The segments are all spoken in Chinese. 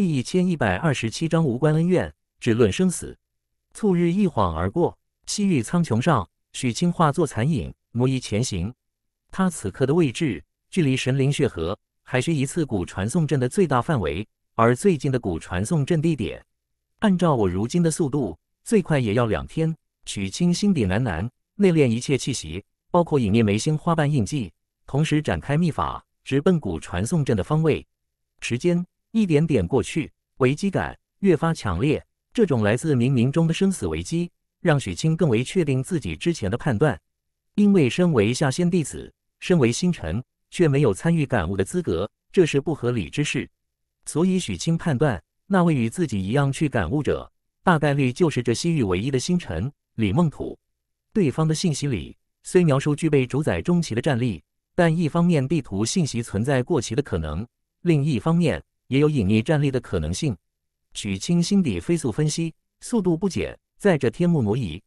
第一千一百二十七章无关恩怨，只论生死。卒日一晃而过，西域苍穹上，许清化作残影，目移前行。他此刻的位置，距离神灵血河还是一次古传送阵的最大范围，而最近的古传送阵地点，按照我如今的速度，最快也要两天。许清心底喃喃，内敛一切气息，包括隐匿眉心花瓣印记，同时展开秘法，直奔古传送阵的方位。时间。一点点过去，危机感越发强烈。这种来自冥冥中的生死危机，让许清更为确定自己之前的判断。因为身为下仙弟子，身为星辰却没有参与感悟的资格，这是不合理之事。所以许清判断，那位与自己一样去感悟者，大概率就是这西域唯一的星辰李梦土。对方的信息里虽描述具备主宰中期的战力，但一方面地图信息存在过期的可能，另一方面。也有隐匿战力的可能性。许清心底飞速分析，速度不减，载着天幕挪移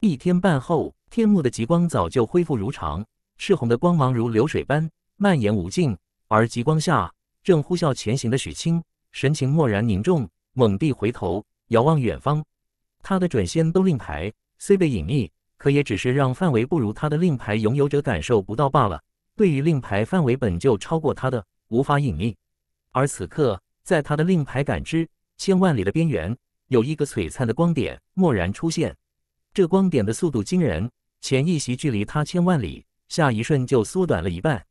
一天半后，天幕的极光早就恢复如常，赤红的光芒如流水般蔓延无尽。而极光下，正呼啸前行的许清，神情蓦然凝重，猛地回头，遥望远方。他的准仙都令牌虽被隐匿，可也只是让范围不如他的令牌拥有者感受不到罢了。对于令牌范围本就超过他的，无法隐匿。而此刻，在他的令牌感知千万里的边缘，有一个璀璨的光点蓦然出现。这光点的速度惊人，前一席距离他千万里，下一瞬就缩短了一半。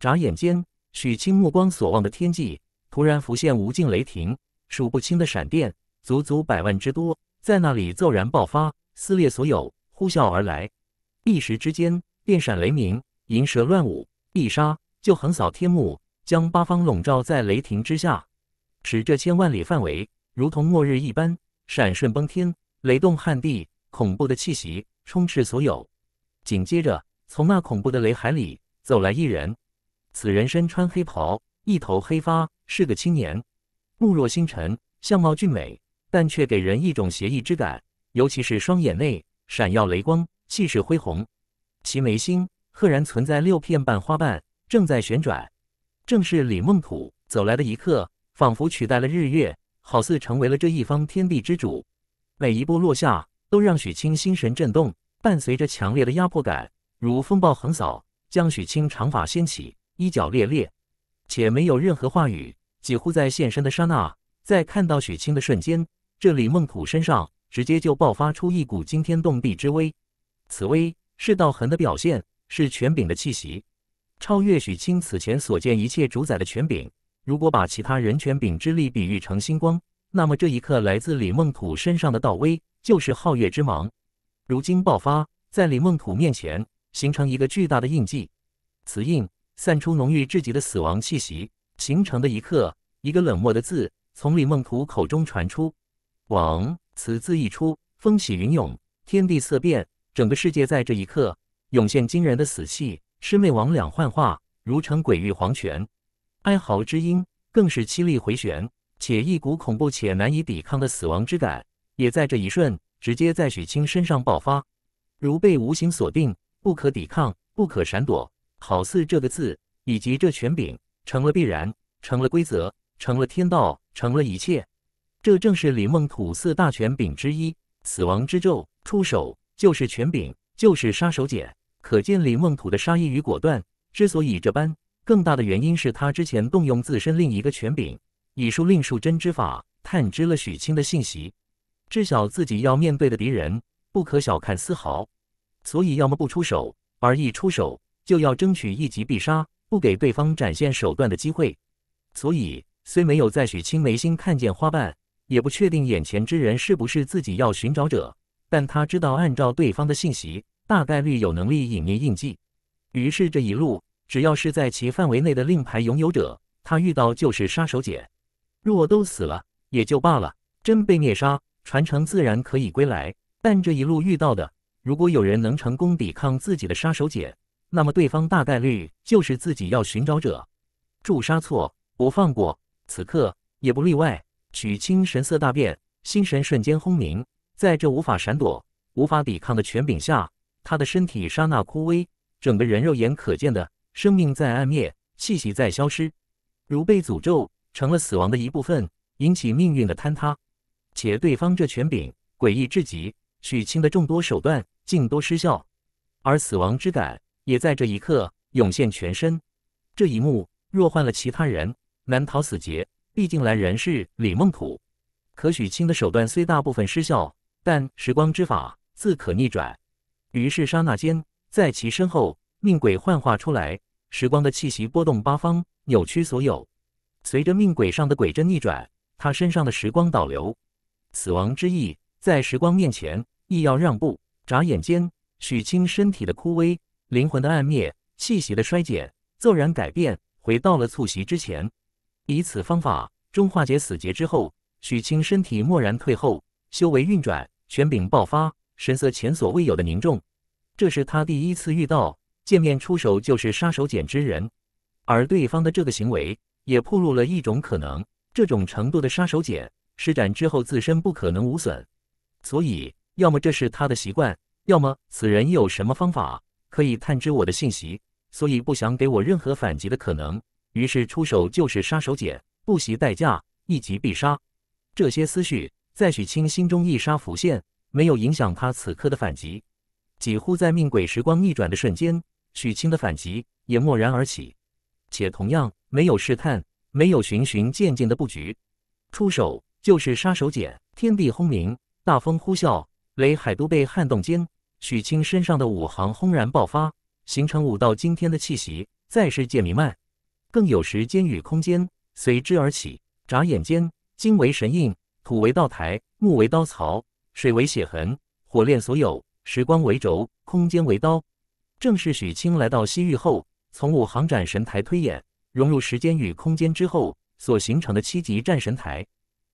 眨眼间，许清目光所望的天际，突然浮现无尽雷霆，数不清的闪电，足足百万之多，在那里骤然爆发，撕裂所有，呼啸而来。一时之间，电闪雷鸣，银蛇乱舞，一杀就横扫天幕。将八方笼罩在雷霆之下，使这千万里范围如同末日一般，闪瞬崩天，雷动撼地，恐怖的气息充斥所有。紧接着，从那恐怖的雷海里走来一人，此人身穿黑袍，一头黑发，是个青年，目若星辰，相貌俊美，但却给人一种邪异之感，尤其是双眼内闪耀雷光，气势恢宏。其眉心赫然存在六片半花瓣，正在旋转。正是李梦土走来的一刻，仿佛取代了日月，好似成为了这一方天地之主。每一步落下，都让许清心神震动，伴随着强烈的压迫感，如风暴横扫，将许清长发掀起，衣角猎猎。且没有任何话语，几乎在现身的刹那，在看到许清的瞬间，这李梦土身上直接就爆发出一股惊天动地之威。此威是道痕的表现，是权柄的气息。超越许清此前所见一切主宰的权柄。如果把其他人权柄之力比喻成星光，那么这一刻来自李梦土身上的道威就是皓月之芒。如今爆发在李梦土面前，形成一个巨大的印记，此印散出浓郁至极的死亡气息。形成的一刻，一个冷漠的字从李梦土口中传出：“往此字一出，风起云涌，天地色变，整个世界在这一刻涌现惊人的死气。魑魅魍魉幻化如成鬼域黄泉，哀嚎之音更是凄厉回旋，且一股恐怖且难以抵抗的死亡之感，也在这一瞬直接在许清身上爆发，如被无形锁定，不可抵抗，不可闪躲，好似这个字以及这权柄成了必然，成了规则，成了天道，成了一切。这正是李梦土四大权柄之一——死亡之咒，出手就是权柄，就是杀手锏。可见李梦土的杀意与果断，之所以这般，更大的原因是他之前动用自身另一个权柄，以树令数针之法探知了许清的信息，知晓自己要面对的敌人不可小看丝毫，所以要么不出手，而一出手就要争取一击必杀，不给对方展现手段的机会。所以虽没有在许清眉心看见花瓣，也不确定眼前之人是不是自己要寻找者，但他知道按照对方的信息。大概率有能力隐匿印记，于是这一路只要是在其范围内的令牌拥有者，他遇到就是杀手锏。若都死了也就罢了，真被灭杀，传承自然可以归来。但这一路遇到的，如果有人能成功抵抗自己的杀手锏，那么对方大概率就是自己要寻找者。诛杀错，不放过，此刻也不例外。许清神色大变，心神瞬间轰鸣，在这无法闪躲、无法抵抗的权柄下。他的身体刹那枯萎，整个人肉眼可见的生命在暗灭，气息在消失，如被诅咒，成了死亡的一部分，引起命运的坍塌。且对方这权柄诡异至极，许清的众多手段竟都失效，而死亡之感也在这一刻涌现全身。这一幕若换了其他人，难逃死劫，毕竟来人是李梦土。可许清的手段虽大部分失效，但时光之法自可逆转。于是，刹那间，在其身后，命鬼幻化出来，时光的气息波动八方，扭曲所有。随着命轨上的鬼阵逆转，他身上的时光倒流，死亡之意在时光面前亦要让步。眨眼间，许清身体的枯萎、灵魂的暗灭、气息的衰减，骤然改变，回到了促席之前。以此方法终化解死劫之后，许清身体蓦然退后，修为运转，权柄爆发。神色前所未有的凝重，这是他第一次遇到见面出手就是杀手锏之人，而对方的这个行为也暴露了一种可能：这种程度的杀手锏施展之后，自身不可能无损。所以，要么这是他的习惯，要么此人有什么方法可以探知我的信息，所以不想给我任何反击的可能，于是出手就是杀手锏，不惜代价，一击必杀。这些思绪在许清心中一杀浮现。没有影响他此刻的反击，几乎在命鬼时光逆转的瞬间，许清的反击也蓦然而起，且同样没有试探，没有循循渐进的布局，出手就是杀手锏。天地轰鸣，大风呼啸，雷海都被撼动间，许清身上的五行轰然爆发，形成五道惊天的气息在世界弥漫，更有时间与空间随之而起。眨眼间，金为神印，土为道台，木为刀槽。水为血痕，火炼所有；时光为轴，空间为刀。正是许清来到西域后，从五行斩神台推演，融入时间与空间之后所形成的七级战神台。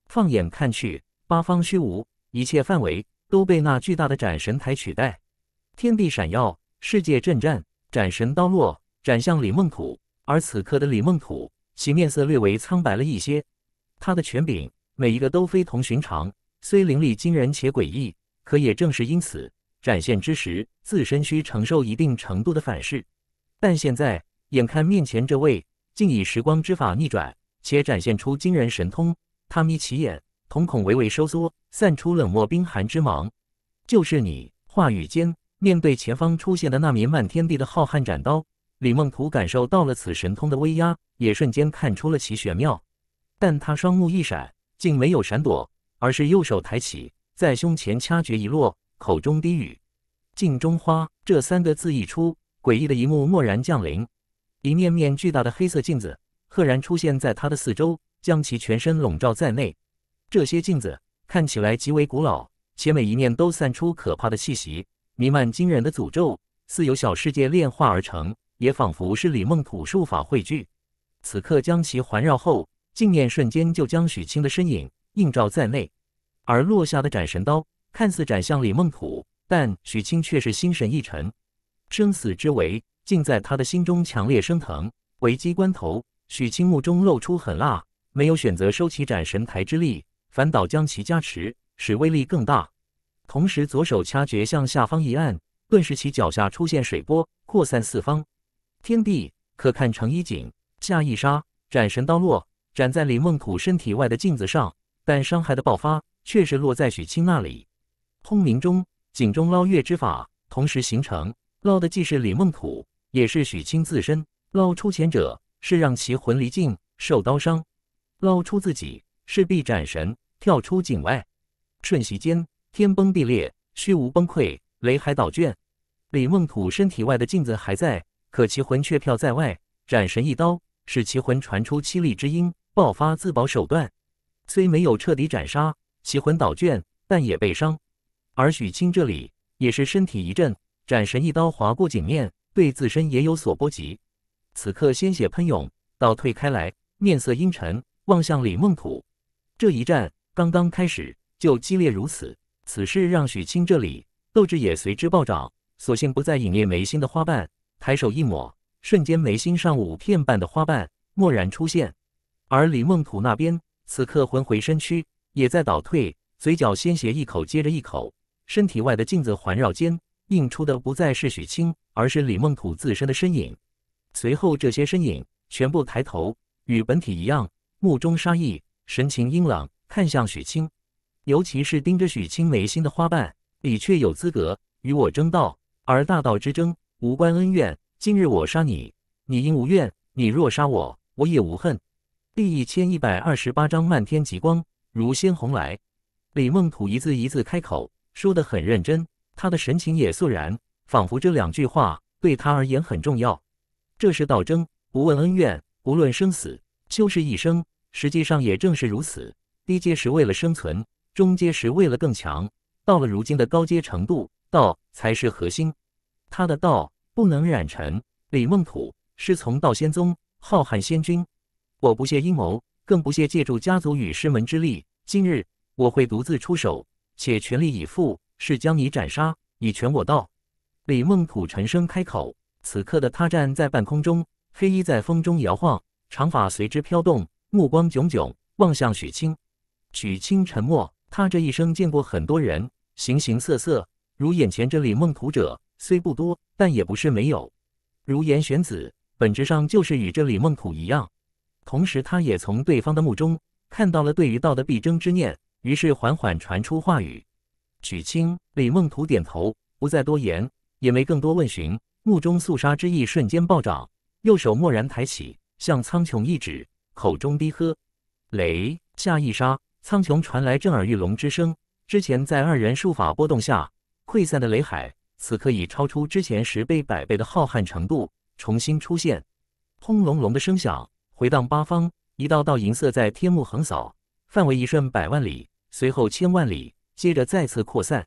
放眼看去，八方虚无，一切范围都被那巨大的斩神台取代。天地闪耀，世界震颤，斩神刀落，斩向李梦土。而此刻的李梦土，其面色略为苍白了一些，他的权柄每一个都非同寻常。虽灵力惊人且诡异，可也正是因此，展现之时自身需承受一定程度的反噬。但现在眼看面前这位竟以时光之法逆转，且展现出惊人神通，他眯起眼，瞳孔微微收缩，散出冷漠冰寒之芒。就是你！话语间，面对前方出现的那名漫天地的浩瀚斩刀，李梦图感受到了此神通的威压，也瞬间看出了其玄妙。但他双目一闪，竟没有闪躲。而是右手抬起，在胸前掐诀一落，口中低语：“镜中花”这三个字一出，诡异的一幕蓦然降临。一面面巨大的黑色镜子赫然出现在他的四周，将其全身笼罩在内。这些镜子看起来极为古老，且每一面都散出可怕的气息，弥漫惊人的诅咒，似有小世界炼化而成，也仿佛是李梦土术法汇聚。此刻将其环绕后，镜面瞬间就将许清的身影。映照在内，而落下的斩神刀看似斩向李梦土，但许清却是心神一沉，生死之危竟在他的心中强烈升腾。危机关头，许清目中露出狠辣，没有选择收起斩神台之力，反倒将其加持，使威力更大。同时，左手掐诀向下方一按，顿时其脚下出现水波扩散四方。天地可看成一景，下一杀，斩神刀落，斩在李梦土身体外的镜子上。但伤害的爆发却是落在许清那里。轰鸣中，井中捞月之法同时形成，捞的既是李梦土，也是许清自身。捞出前者是让其魂离境受刀伤，捞出自己势必斩神跳出井外。瞬息间，天崩地裂，虚无崩溃，雷海倒卷。李梦土身体外的镜子还在，可其魂却飘在外。斩神一刀，使其魂传出凄厉之音，爆发自保手段。虽没有彻底斩杀其魂倒卷，但也被伤。而许清这里也是身体一震，斩神一刀划过颈面，对自身也有所波及。此刻鲜血喷涌倒退开来，面色阴沉，望向李梦土。这一战刚刚开始就激烈如此，此事让许清这里斗志也随之暴涨，索性不再隐匿眉心的花瓣，抬手一抹，瞬间眉心上五片半的花瓣蓦然出现。而李梦土那边。此刻魂回身躯也在倒退，嘴角鲜血一口接着一口，身体外的镜子环绕间映出的不再是许清，而是李梦土自身的身影。随后这些身影全部抬头，与本体一样，目中杀意，神情阴冷，看向许清。尤其是盯着许清眉心的花瓣，你却有资格与我争道，而大道之争无关恩怨。今日我杀你，你应无怨；你若杀我，我也无恨。第一千一百二十八章漫天极光如仙红来。李梦土一字一字开口，说得很认真，他的神情也肃然，仿佛这两句话对他而言很重要。这是道争，不问恩怨，不论生死，修是一生，实际上也正是如此。低阶时为了生存，中阶时为了更强，到了如今的高阶程度，道才是核心。他的道不能染尘。李梦土师从道仙宗，浩瀚仙君。我不屑阴谋，更不屑借助家族与师门之力。今日我会独自出手，且全力以赴，是将你斩杀，以全我道。李梦土沉声开口。此刻的他站在半空中，黑衣在风中摇晃，长发随之飘动，目光炯炯望向许清。许清沉默。他这一生见过很多人，形形色色，如眼前这李梦土者虽不多，但也不是没有。如言玄子，本质上就是与这李梦土一样。同时，他也从对方的目中看到了对于道的必争之念，于是缓缓传出话语。许清、李梦图点头，不再多言，也没更多问询。目中肃杀之意瞬间暴涨，右手蓦然抬起，向苍穹一指，口中低喝：“雷下！”一杀。苍穹传来震耳欲聋之声。之前在二人术法波动下溃散的雷海，此刻已超出之前十倍、百倍的浩瀚程度，重新出现。轰隆隆的声响。回荡八方，一道道银色在天幕横扫，范围一瞬百万里，随后千万里，接着再次扩散，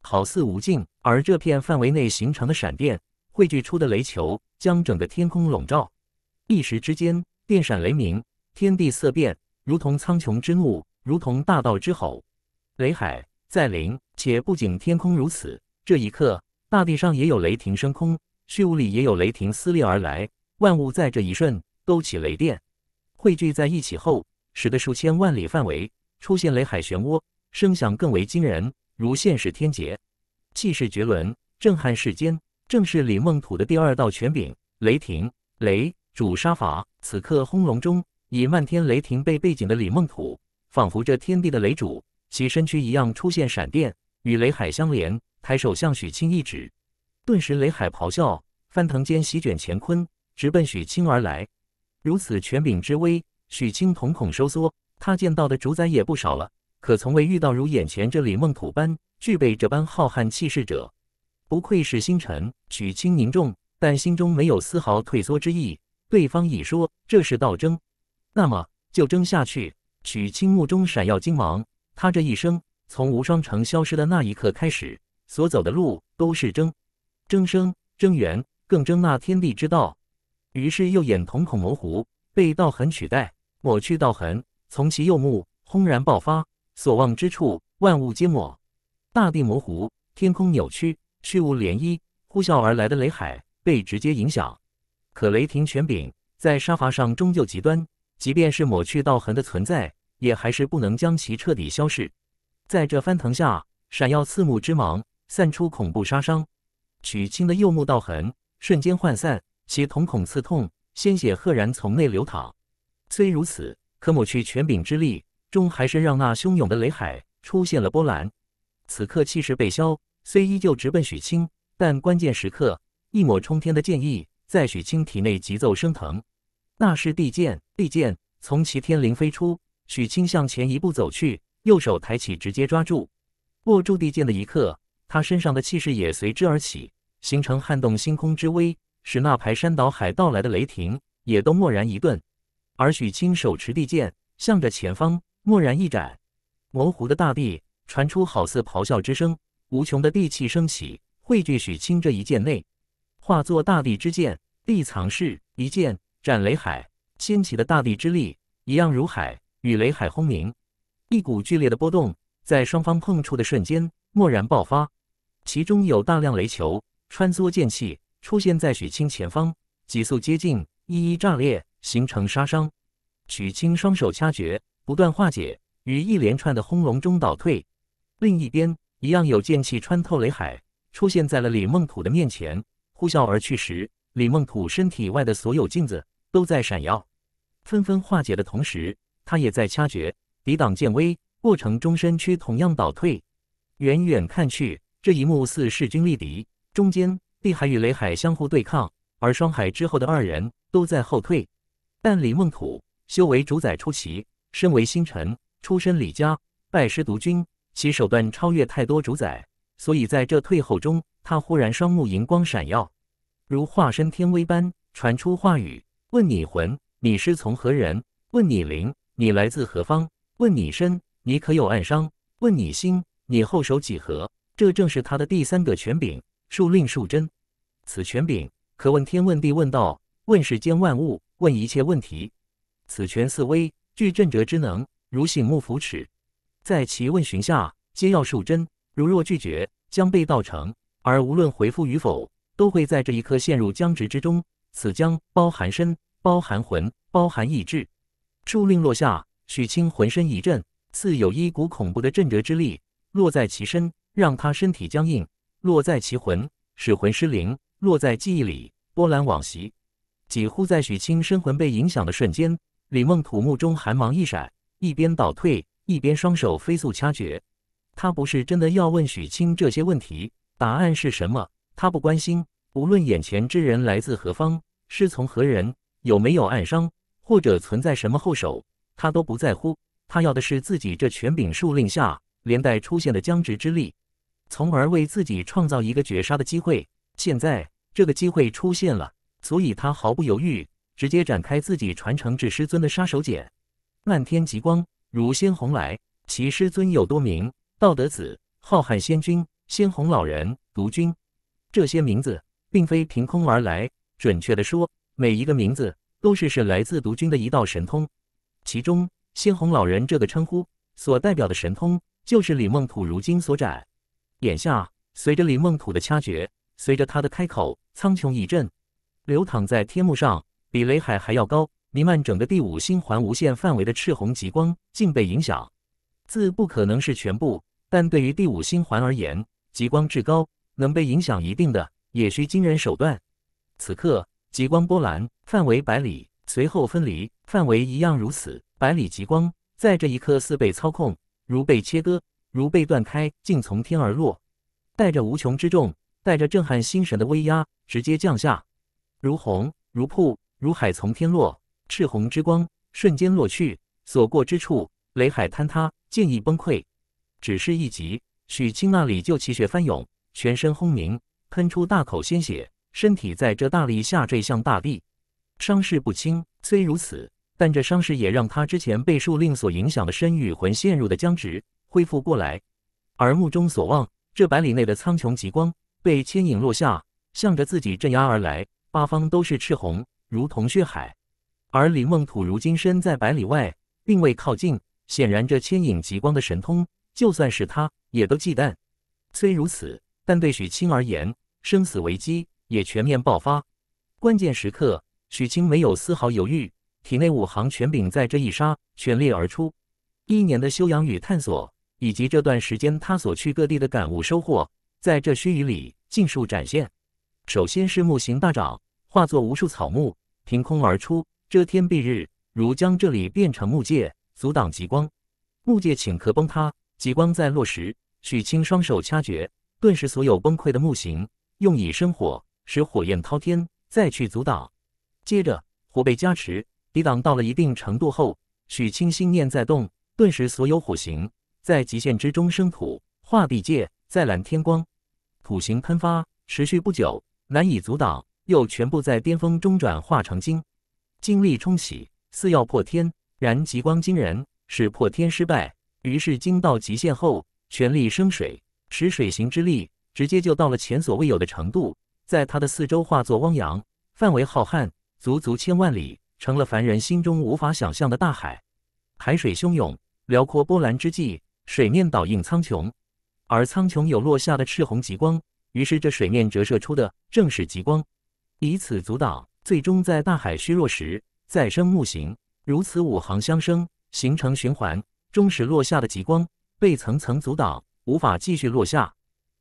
好似无尽。而这片范围内形成的闪电，汇聚出的雷球，将整个天空笼罩。一时之间，电闪雷鸣，天地色变，如同苍穹之怒，如同大道之吼。雷海在临，且不仅天空如此，这一刻，大地上也有雷霆升空，虚无里也有雷霆撕裂而来，万物在这一瞬。勾起雷电，汇聚在一起后，使得数千万里范围出现雷海漩涡，声响更为惊人，如现实天劫，气势绝伦，震撼世间。正是李梦土的第二道权柄——雷霆雷主杀法。此刻轰隆中，以漫天雷霆为背景的李梦土，仿佛这天地的雷主，其身躯一样出现闪电，与雷海相连。抬手向许清一指，顿时雷海咆哮，翻腾间席卷乾坤，直奔许清而来。如此权柄之威，许清瞳孔收缩。他见到的主宰也不少了，可从未遇到如眼前这李梦土般具备这般浩瀚气势者。不愧是星辰，许清凝重，但心中没有丝毫退缩之意。对方一说这是道争，那么就争下去。许清目中闪耀金芒，他这一生从无双城消失的那一刻开始，所走的路都是争，争生，争源，更争那天地之道。于是右眼瞳孔模糊，被道痕取代，抹去道痕，从其右目轰然爆发，所望之处万物皆抹，大地模糊，天空扭曲，虚无涟漪，呼啸而来的雷海被直接影响。可雷霆权柄在沙发上终究极端，即便是抹去道痕的存在，也还是不能将其彻底消逝。在这翻腾下，闪耀刺目之芒，散出恐怖杀伤，取清的右目道痕瞬间涣散。其瞳孔刺痛，鲜血赫然从内流淌。虽如此，可抹去权柄之力，终还是让那汹涌的雷海出现了波澜。此刻气势被消，虽依旧直奔许清，但关键时刻，一抹冲天的剑意在许清体内急骤升腾。那是地剑，地剑从齐天灵飞出。许清向前一步走去，右手抬起，直接抓住。握住地剑的一刻，他身上的气势也随之而起，形成撼动星空之威。使那排山倒海到来的雷霆也都蓦然一顿，而许清手持地剑，向着前方蓦然一斩，模糊的大地传出好似咆哮之声，无穷的地气升起，汇聚许清这一剑内，化作大地之剑，地藏式一剑斩雷海，掀起的大地之力一样如海，与雷海轰鸣，一股剧烈的波动在双方碰触的瞬间蓦然爆发，其中有大量雷球穿梭剑气。出现在许清前方，急速接近，一一炸裂，形成杀伤。许清双手掐诀，不断化解，于一连串的轰隆中倒退。另一边，一样有剑气穿透雷海，出现在了李梦土的面前，呼啸而去时，李梦土身体外的所有镜子都在闪耀，纷纷化解的同时，他也在掐诀抵挡剑威，过程中身躯同样倒退。远远看去，这一幕似势均力敌，中间。地海与雷海相互对抗，而双海之后的二人都在后退。但李梦土修为主宰出奇，身为星辰，出身李家，拜师独君，其手段超越太多主宰。所以在这退后中，他忽然双目银光闪耀，如化身天威般传出话语：问你魂，你师从何人？问你灵，你来自何方？问你身，你可有暗伤？问你心，你后手几何？这正是他的第三个权柄。树令树真，此权柄可问天问地问道问世间万物问一切问题。此权似微，具震折之能，如醒目扶持，在其问询下，皆要树真。如若拒绝，将被道成，而无论回复与否，都会在这一刻陷入僵直之中。此僵包含身，包含魂，包含意志。树令落下，许清浑身一震，似有一股恐怖的震折之力落在其身，让他身体僵硬。落在其魂，使魂失灵；落在记忆里，波澜往昔。几乎在许清身魂被影响的瞬间，李梦土目中寒芒一闪，一边倒退，一边双手飞速掐诀。他不是真的要问许清这些问题，答案是什么，他不关心。无论眼前之人来自何方，师从何人，有没有暗伤，或者存在什么后手，他都不在乎。他要的是自己这权柄树令下连带出现的僵直之力。从而为自己创造一个绝杀的机会。现在这个机会出现了，所以他毫不犹豫，直接展开自己传承至师尊的杀手锏——漫天极光。如仙红来，其师尊有多名：道德子、浩瀚仙君、仙红老人、毒君。这些名字并非凭空而来，准确地说，每一个名字都是是来自毒君的一道神通。其中，仙红老人这个称呼所代表的神通，就是李梦土如今所展。眼下，随着林梦土的掐诀，随着他的开口，苍穹一震，流淌在天幕上比雷海还要高，弥漫整个第五星环无限范围的赤红极光，竟被影响。自不可能是全部，但对于第五星环而言，极光至高，能被影响一定的，也需惊人手段。此刻，极光波澜范围百里，随后分离，范围一样如此，百里极光在这一刻似被操控，如被切割。如被断开，竟从天而落，带着无穷之重，带着震撼心神的威压，直接降下，如虹，如瀑，如海从天落，赤红之光瞬间落去，所过之处，雷海坍塌，剑意崩溃。只是一击，许清那里就气血翻涌，全身轰鸣，喷出大口鲜血，身体在这大力下坠向大地，伤势不轻。虽如此，但这伤势也让他之前被术令所影响的身与魂陷入的僵直。恢复过来，而目中所望，这百里内的苍穹极光被牵引落下，向着自己镇压而来，八方都是赤红，如同血海。而林梦土如今身在百里外，并未靠近。显然，这牵引极光的神通，就算是他，也都忌惮。虽如此，但对许清而言，生死危机也全面爆发。关键时刻，许清没有丝毫犹豫，体内五行权柄在这一刹全力而出。一年的修养与探索。以及这段时间他所去各地的感悟收获，在这须臾里尽数展现。首先是木形大掌，化作无数草木凭空而出，遮天蔽日，如将这里变成木界，阻挡极光。木界顷刻崩塌，极光再落时，许清双手掐诀，顿时所有崩溃的木形用以生火，使火焰滔天，再去阻挡。接着火被加持，抵挡到了一定程度后，许清心念在动，顿时所有火形在极限之中生土化地界，再揽天光，土行喷发持续不久，难以阻挡，又全部在巅峰中转化成金，精力冲洗，似要破天，然极光惊人，使破天失败。于是精到极限后，全力生水，使水行之力直接就到了前所未有的程度，在他的四周化作汪洋，范围浩瀚，足足千万里，成了凡人心中无法想象的大海。海水汹涌，辽阔波澜之际。水面倒映苍穹，而苍穹有落下的赤红极光，于是这水面折射出的正是极光，以此阻挡，最终在大海虚弱时再生木形，如此五行相生，形成循环。终使落下的极光被层层阻挡，无法继续落下。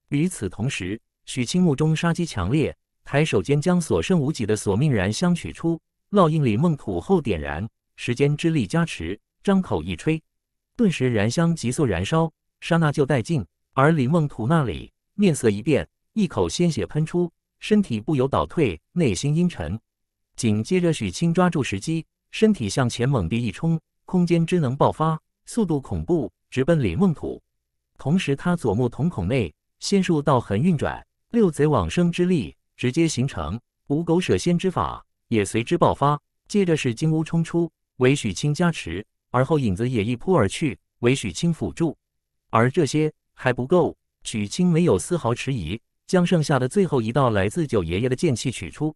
与此同时，许清目中杀机强烈，抬手间将所剩无几的索命燃香取出，烙印里梦土后点燃，时间之力加持，张口一吹。顿时燃香急速燃烧，刹那就殆尽。而李梦土那里面色一变，一口鲜血喷出，身体不由倒退，内心阴沉。紧接着许清抓住时机，身体向前猛地一冲，空间之能爆发，速度恐怖，直奔李梦土。同时，他左目瞳孔内仙术道痕运转，六贼往生之力直接形成五狗舍仙之法，也随之爆发。接着是金乌冲出，为许清加持。而后影子也一扑而去，为许清辅助。而这些还不够，许清没有丝毫迟疑，将剩下的最后一道来自九爷爷的剑气取出，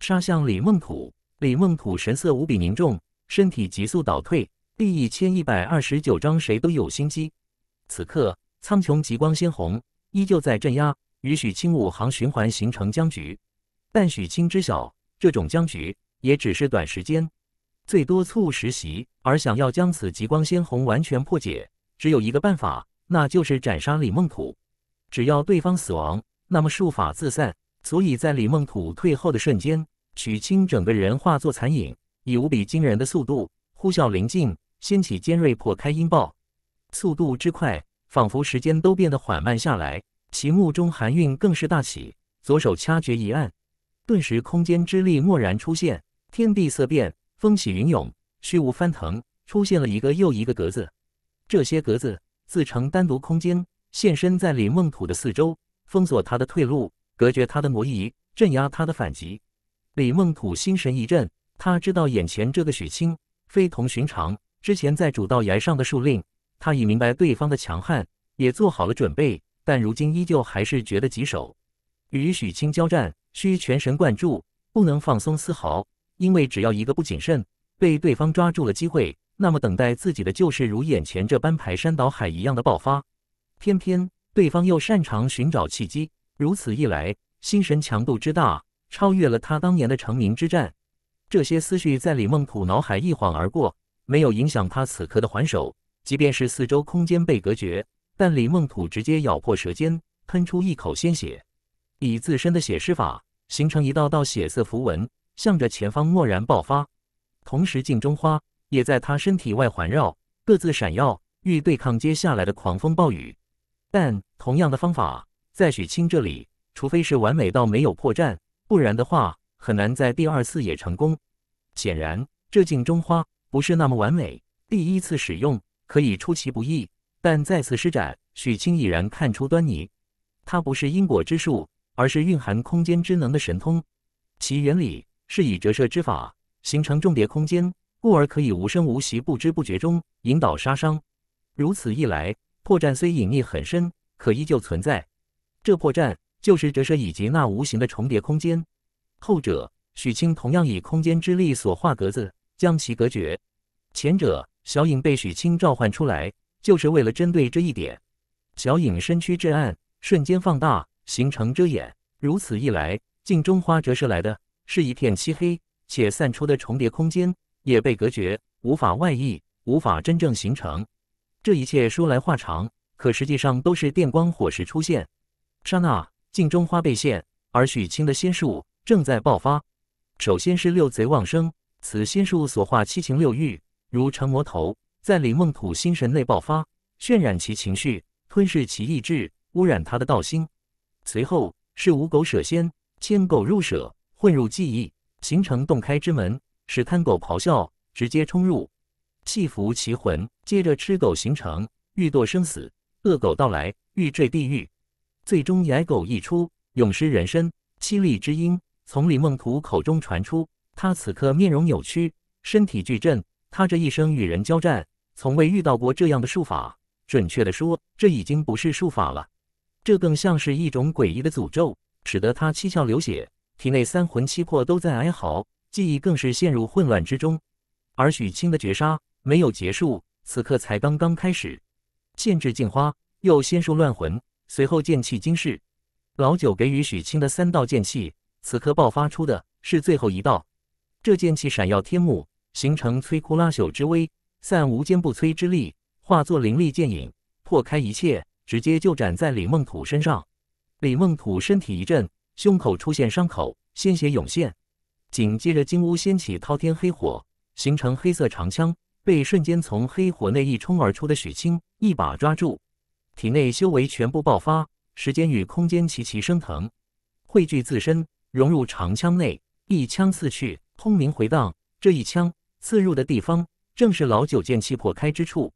杀向李梦土。李梦土神色无比凝重，身体急速倒退。第一千一百二十九章谁都有心机。此刻苍穹极光鲜红，依旧在镇压，与许清五行循环形成僵局。但许清知晓，这种僵局也只是短时间。最多促十习。而想要将此极光鲜红完全破解，只有一个办法，那就是斩杀李梦土。只要对方死亡，那么术法自散。所以在李梦土退后的瞬间，许清整个人化作残影，以无比惊人的速度呼啸临近，掀起尖锐破开音爆，速度之快，仿佛时间都变得缓慢下来。其目中寒韵更是大起，左手掐诀一按，顿时空间之力蓦然出现，天地色变。风起云涌，虚无翻腾，出现了一个又一个格子。这些格子自成单独空间，现身在李梦土的四周，封锁他的退路，隔绝他的挪移，镇压他的反击。李梦土心神一震，他知道眼前这个许清非同寻常。之前在主道崖上的树令，他已明白对方的强悍，也做好了准备。但如今依旧还是觉得棘手。与许清交战，需全神贯注，不能放松丝毫。因为只要一个不谨慎，被对方抓住了机会，那么等待自己的就是如眼前这般排山倒海一样的爆发。偏偏对方又擅长寻找契机，如此一来，心神强度之大，超越了他当年的成名之战。这些思绪在李梦土脑海一晃而过，没有影响他此刻的还手。即便是四周空间被隔绝，但李梦土直接咬破舌尖，喷出一口鲜血，以自身的血施法，形成一道道血色符文。向着前方蓦然爆发，同时镜中花也在他身体外环绕，各自闪耀，欲对抗接下来的狂风暴雨。但同样的方法在许清这里，除非是完美到没有破绽，不然的话很难在第二次也成功。显然，这镜中花不是那么完美，第一次使用可以出其不意，但再次施展，许清已然看出端倪。它不是因果之术，而是蕴含空间之能的神通，其原理。是以折射之法形成重叠空间，故而可以无声无息、不知不觉中引导杀伤。如此一来，破绽虽隐匿很深，可依旧存在。这破绽就是折射以及那无形的重叠空间。后者，许清同样以空间之力所画格子，将其隔绝。前者，小影被许清召唤出来，就是为了针对这一点。小影身躯至暗，瞬间放大，形成遮掩。如此一来，镜中花折射来的。是一片漆黑，且散出的重叠空间也被隔绝，无法外溢，无法真正形成。这一切说来话长，可实际上都是电光火石出现。刹那，镜中花被现，而许清的仙术正在爆发。首先是六贼旺生，此仙术所化七情六欲如成魔头，在李梦土心神内爆发，渲染其情绪，吞噬其意志，污染他的道心。随后是五狗舍仙，千狗入舍。混入记忆，形成洞开之门，使贪狗咆哮，直接冲入，弃服其魂，接着吃狗形成欲堕生死，恶狗到来欲坠地狱，最终野狗一出，永失人身。凄厉之音从李梦图口中传出，他此刻面容扭曲，身体巨震。他这一生与人交战，从未遇到过这样的术法。准确地说，这已经不是术法了，这更像是一种诡异的诅咒，使得他七窍流血。体内三魂七魄都在哀嚎，记忆更是陷入混乱之中。而许清的绝杀没有结束，此刻才刚刚开始。剑至镜花，又仙术乱魂，随后剑气惊世。老九给予许清的三道剑气，此刻爆发出的是最后一道。这剑气闪耀天幕，形成摧枯拉朽之威，散无坚不摧之力，化作灵力剑影，破开一切，直接就斩在李梦土身上。李梦土身体一震。胸口出现伤口，鲜血涌现。紧接着，金乌掀起滔天黑火，形成黑色长枪，被瞬间从黑火内一冲而出的许清一把抓住。体内修为全部爆发，时间与空间齐齐升腾，汇聚自身，融入长枪内，一枪刺去，轰鸣回荡。这一枪刺入的地方，正是老九剑气破开之处，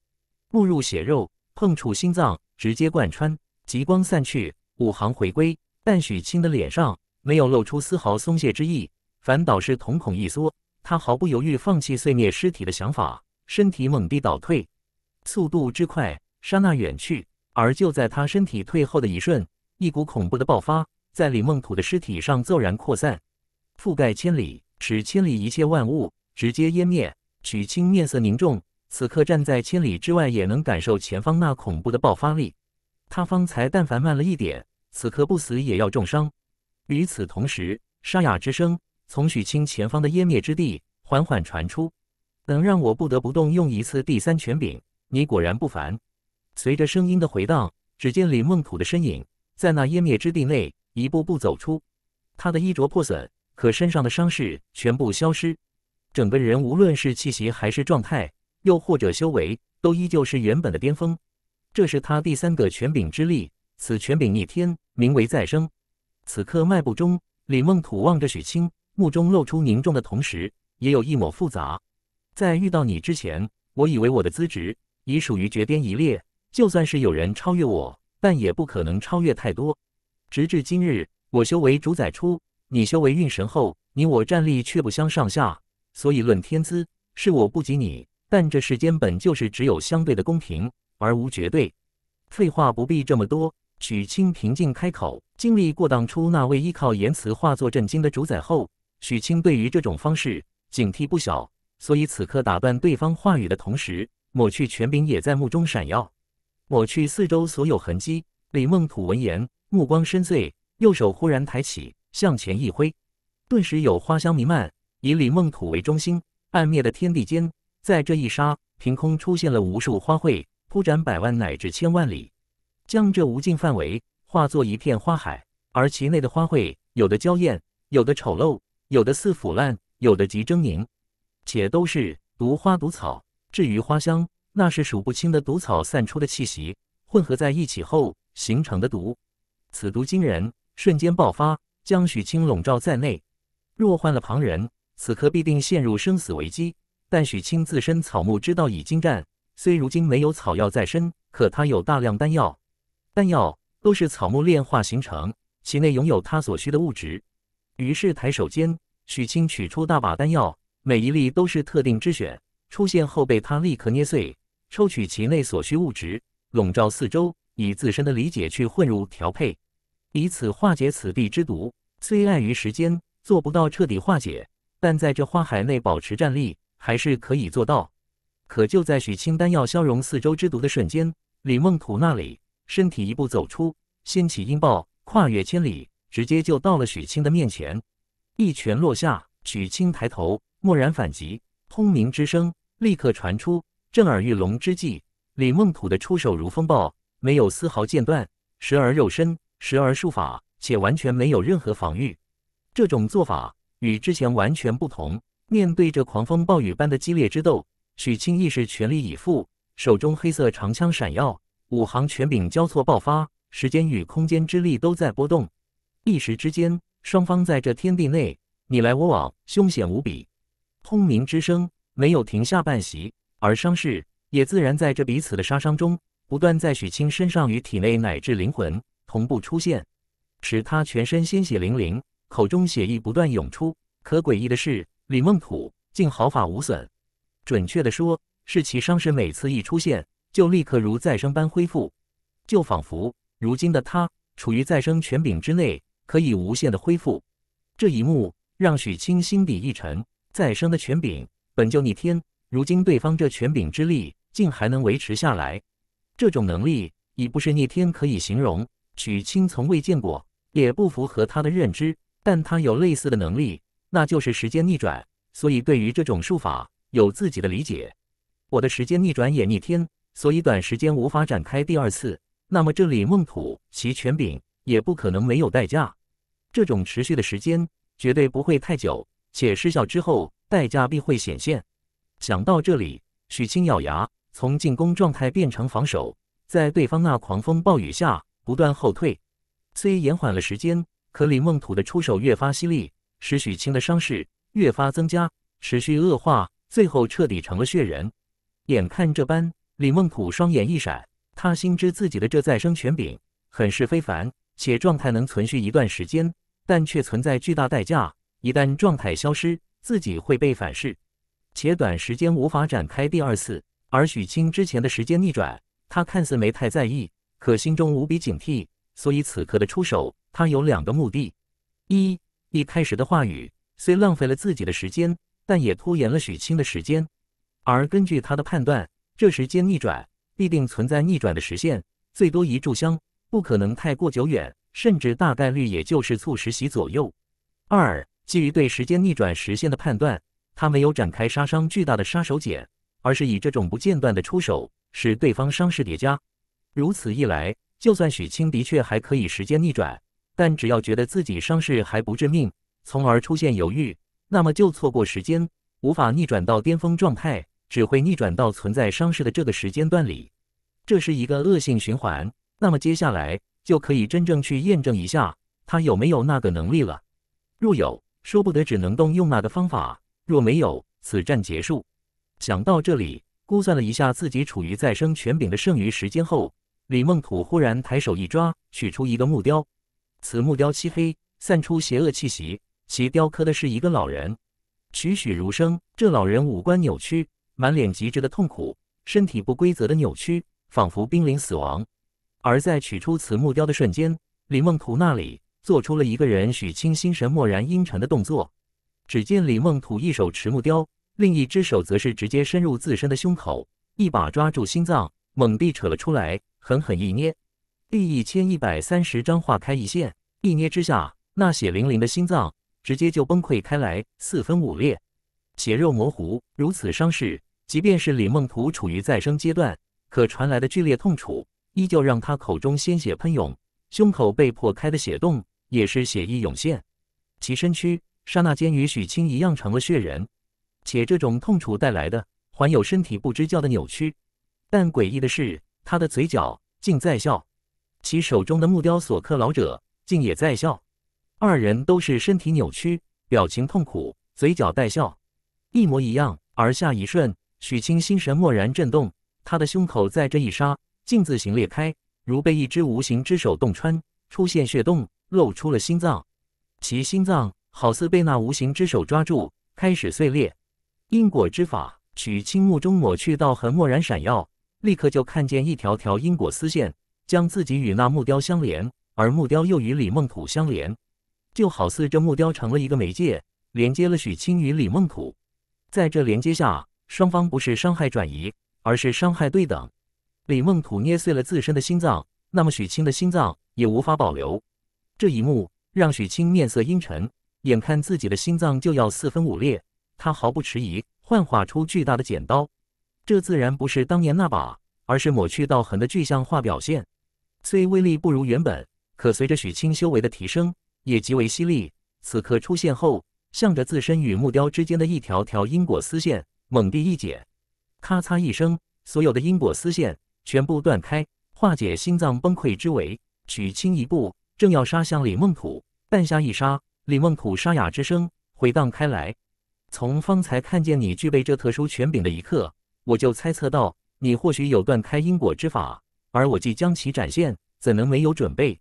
没入血肉，碰触心脏，直接贯穿。极光散去，五行回归。但许清的脸上没有露出丝毫松懈之意，反倒是瞳孔一缩，他毫不犹豫放弃碎灭尸体的想法，身体猛地倒退，速度之快，刹那远去。而就在他身体退后的一瞬，一股恐怖的爆发在李梦土的尸体上骤然扩散，覆盖千里，使千里一切万物直接湮灭。许清面色凝重，此刻站在千里之外，也能感受前方那恐怖的爆发力。他方才但凡慢了一点。此刻不死也要重伤。与此同时，沙哑之声从许清前方的湮灭之地缓缓传出，能让我不得不动用一次第三权柄，你果然不凡。随着声音的回荡，只见李梦土的身影在那湮灭之地内一步步走出。他的衣着破损，可身上的伤势全部消失，整个人无论是气息还是状态，又或者修为，都依旧是原本的巅峰。这是他第三个权柄之力。此权柄逆天，名为再生。此刻迈步中，李梦土望着许清，目中露出凝重的同时，也有一抹复杂。在遇到你之前，我以为我的资质已属于绝巅一列，就算是有人超越我，但也不可能超越太多。直至今日，我修为主宰初，你修为运神后，你我战力却不相上下。所以论天资，是我不及你。但这世间本就是只有相对的公平，而无绝对。废话不必这么多。许清平静开口，经历过当初那位依靠言辞化作震惊的主宰后，许清对于这种方式警惕不小，所以此刻打断对方话语的同时，抹去权柄也在目中闪耀，抹去四周所有痕迹。李梦土闻言，目光深邃，右手忽然抬起，向前一挥，顿时有花香弥漫。以李梦土为中心，暗灭的天地间，在这一刹，凭空出现了无数花卉，铺展百万乃至千万里。将这无尽范围化作一片花海，而其内的花卉有的娇艳，有的丑陋，有的似腐烂，有的极狰狞，且都是毒花毒草。至于花香，那是数不清的毒草散出的气息混合在一起后形成的毒。此毒惊人，瞬间爆发，将许清笼罩在内。若换了旁人，此刻必定陷入生死危机。但许清自身草木之道已精湛，虽如今没有草药在身，可他有大量丹药。丹药都是草木炼化形成，其内拥有它所需的物质。于是抬手间，许清取出大把丹药，每一粒都是特定之选。出现后被他立刻捏碎，抽取其内所需物质，笼罩四周，以自身的理解去混入调配，以此化解此地之毒。虽碍于时间，做不到彻底化解，但在这花海内保持战力还是可以做到。可就在许清丹药消融四周之毒的瞬间，李梦土那里。身体一步走出，掀起音爆，跨越千里，直接就到了许清的面前。一拳落下，许清抬头，蓦然反击，轰鸣之声立刻传出，震耳欲聋之际，李梦土的出手如风暴，没有丝毫间断，时而肉身，时而术法，且完全没有任何防御。这种做法与之前完全不同。面对着狂风暴雨般的激烈之斗，许清亦是全力以赴，手中黑色长枪闪耀。五行权柄交错爆发，时间与空间之力都在波动。一时之间，双方在这天地内你来我往，凶险无比。轰鸣之声没有停下半息，而伤势也自然在这彼此的杀伤中不断在许清身上与体内乃至灵魂同步出现，使他全身鲜血淋漓，口中血意不断涌出。可诡异的是，李梦土竟毫发无损。准确的说，是其伤势每次一出现。就立刻如再生般恢复，就仿佛如今的他处于再生权柄之内，可以无限的恢复。这一幕让许清心底一沉，再生的权柄本就逆天，如今对方这权柄之力竟还能维持下来，这种能力已不是逆天可以形容。许清从未见过，也不符合他的认知，但他有类似的能力，那就是时间逆转，所以对于这种术法有自己的理解。我的时间逆转也逆天。所以短时间无法展开第二次，那么这里孟土其权柄也不可能没有代价。这种持续的时间绝对不会太久，且失效之后代价必会显现。想到这里，许清咬牙，从进攻状态变成防守，在对方那狂风暴雨下不断后退。虽延缓了时间，可李孟土的出手越发犀利，使许清的伤势越发增加，持续恶化，最后彻底成了血人。眼看这般。李梦普双眼一闪，他心知自己的这再生权柄很是非凡，且状态能存续一段时间，但却存在巨大代价。一旦状态消失，自己会被反噬，且短时间无法展开第二次。而许清之前的时间逆转，他看似没太在意，可心中无比警惕，所以此刻的出手，他有两个目的：一一开始的话语虽浪费了自己的时间，但也拖延了许清的时间。而根据他的判断。这时间逆转必定存在逆转的时限，最多一炷香，不可能太过久远，甚至大概率也就是促十息左右。二，基于对时间逆转时限的判断，他没有展开杀伤巨大的杀手锏，而是以这种不间断的出手，使对方伤势叠加。如此一来，就算许清的确还可以时间逆转，但只要觉得自己伤势还不致命，从而出现犹豫，那么就错过时间，无法逆转到巅峰状态。只会逆转到存在伤势的这个时间段里，这是一个恶性循环。那么接下来就可以真正去验证一下他有没有那个能力了。若有，说不得只能动用那个方法；若没有，此战结束。想到这里，估算了一下自己处于再生权柄的剩余时间后，李梦土忽然抬手一抓，取出一个木雕。此木雕漆黑，散出邪恶气息，其雕刻的是一个老人，栩栩如生。这老人五官扭曲。满脸极致的痛苦，身体不规则的扭曲，仿佛濒临死亡。而在取出此木雕的瞬间，李梦图那里做出了一个人许清心神默然阴沉的动作。只见李梦图一手持木雕，另一只手则是直接深入自身的胸口，一把抓住心脏，猛地扯了出来，狠狠一捏。第一千一百三十章化开一线，一捏之下，那血淋淋的心脏直接就崩溃开来，四分五裂，血肉模糊，如此伤势。即便是李梦图处于再生阶段，可传来的剧烈痛楚依旧让他口中鲜血喷涌，胸口被破开的血洞也是血意涌现，其身躯刹那间与许清一样成了血人，且这种痛楚带来的还有身体不知觉的扭曲。但诡异的是，他的嘴角竟在笑，其手中的木雕索克老者竟也在笑，二人都是身体扭曲、表情痛苦、嘴角带笑，一模一样。而下一瞬，许清心神蓦然震动，他的胸口在这一刹，竟自行裂开，如被一只无形之手洞穿，出现血洞，露出了心脏。其心脏好似被那无形之手抓住，开始碎裂。因果之法，许清目中抹去道痕，蓦然闪耀，立刻就看见一条条因果丝线将自己与那木雕相连，而木雕又与李梦土相连，就好似这木雕成了一个媒介，连接了许清与李梦土。在这连接下。双方不是伤害转移，而是伤害对等。李梦土捏碎了自身的心脏，那么许清的心脏也无法保留。这一幕让许清面色阴沉，眼看自己的心脏就要四分五裂，他毫不迟疑，幻化出巨大的剪刀。这自然不是当年那把，而是抹去道痕的具象化表现。虽威力不如原本，可随着许清修为的提升，也极为犀利。此刻出现后，向着自身与木雕之间的一条条因果丝线。猛地一解，咔嚓一声，所有的因果丝线全部断开，化解心脏崩溃之危。许清一步正要杀向李梦土，但下一杀，李梦土沙哑之声回荡开来：“从方才看见你具备这特殊权柄的一刻，我就猜测到你或许有断开因果之法，而我即将其展现，怎能没有准备？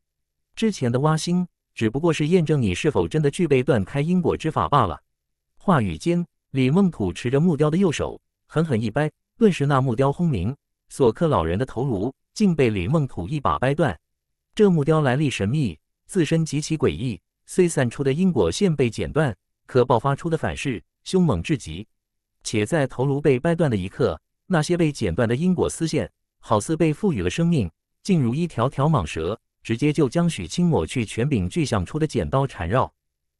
之前的挖心只不过是验证你是否真的具备断开因果之法罢了。”话语间。李梦土持着木雕的右手狠狠一掰，顿时那木雕轰鸣，索克老人的头颅竟被李梦土一把掰断。这木雕来历神秘，自身极其诡异，虽散出的因果线被剪断，可爆发出的反噬凶猛至极。且在头颅被掰断的一刻，那些被剪断的因果丝线好似被赋予了生命，竟如一条条蟒蛇，直接就将许清抹去权柄具响出的剪刀缠绕，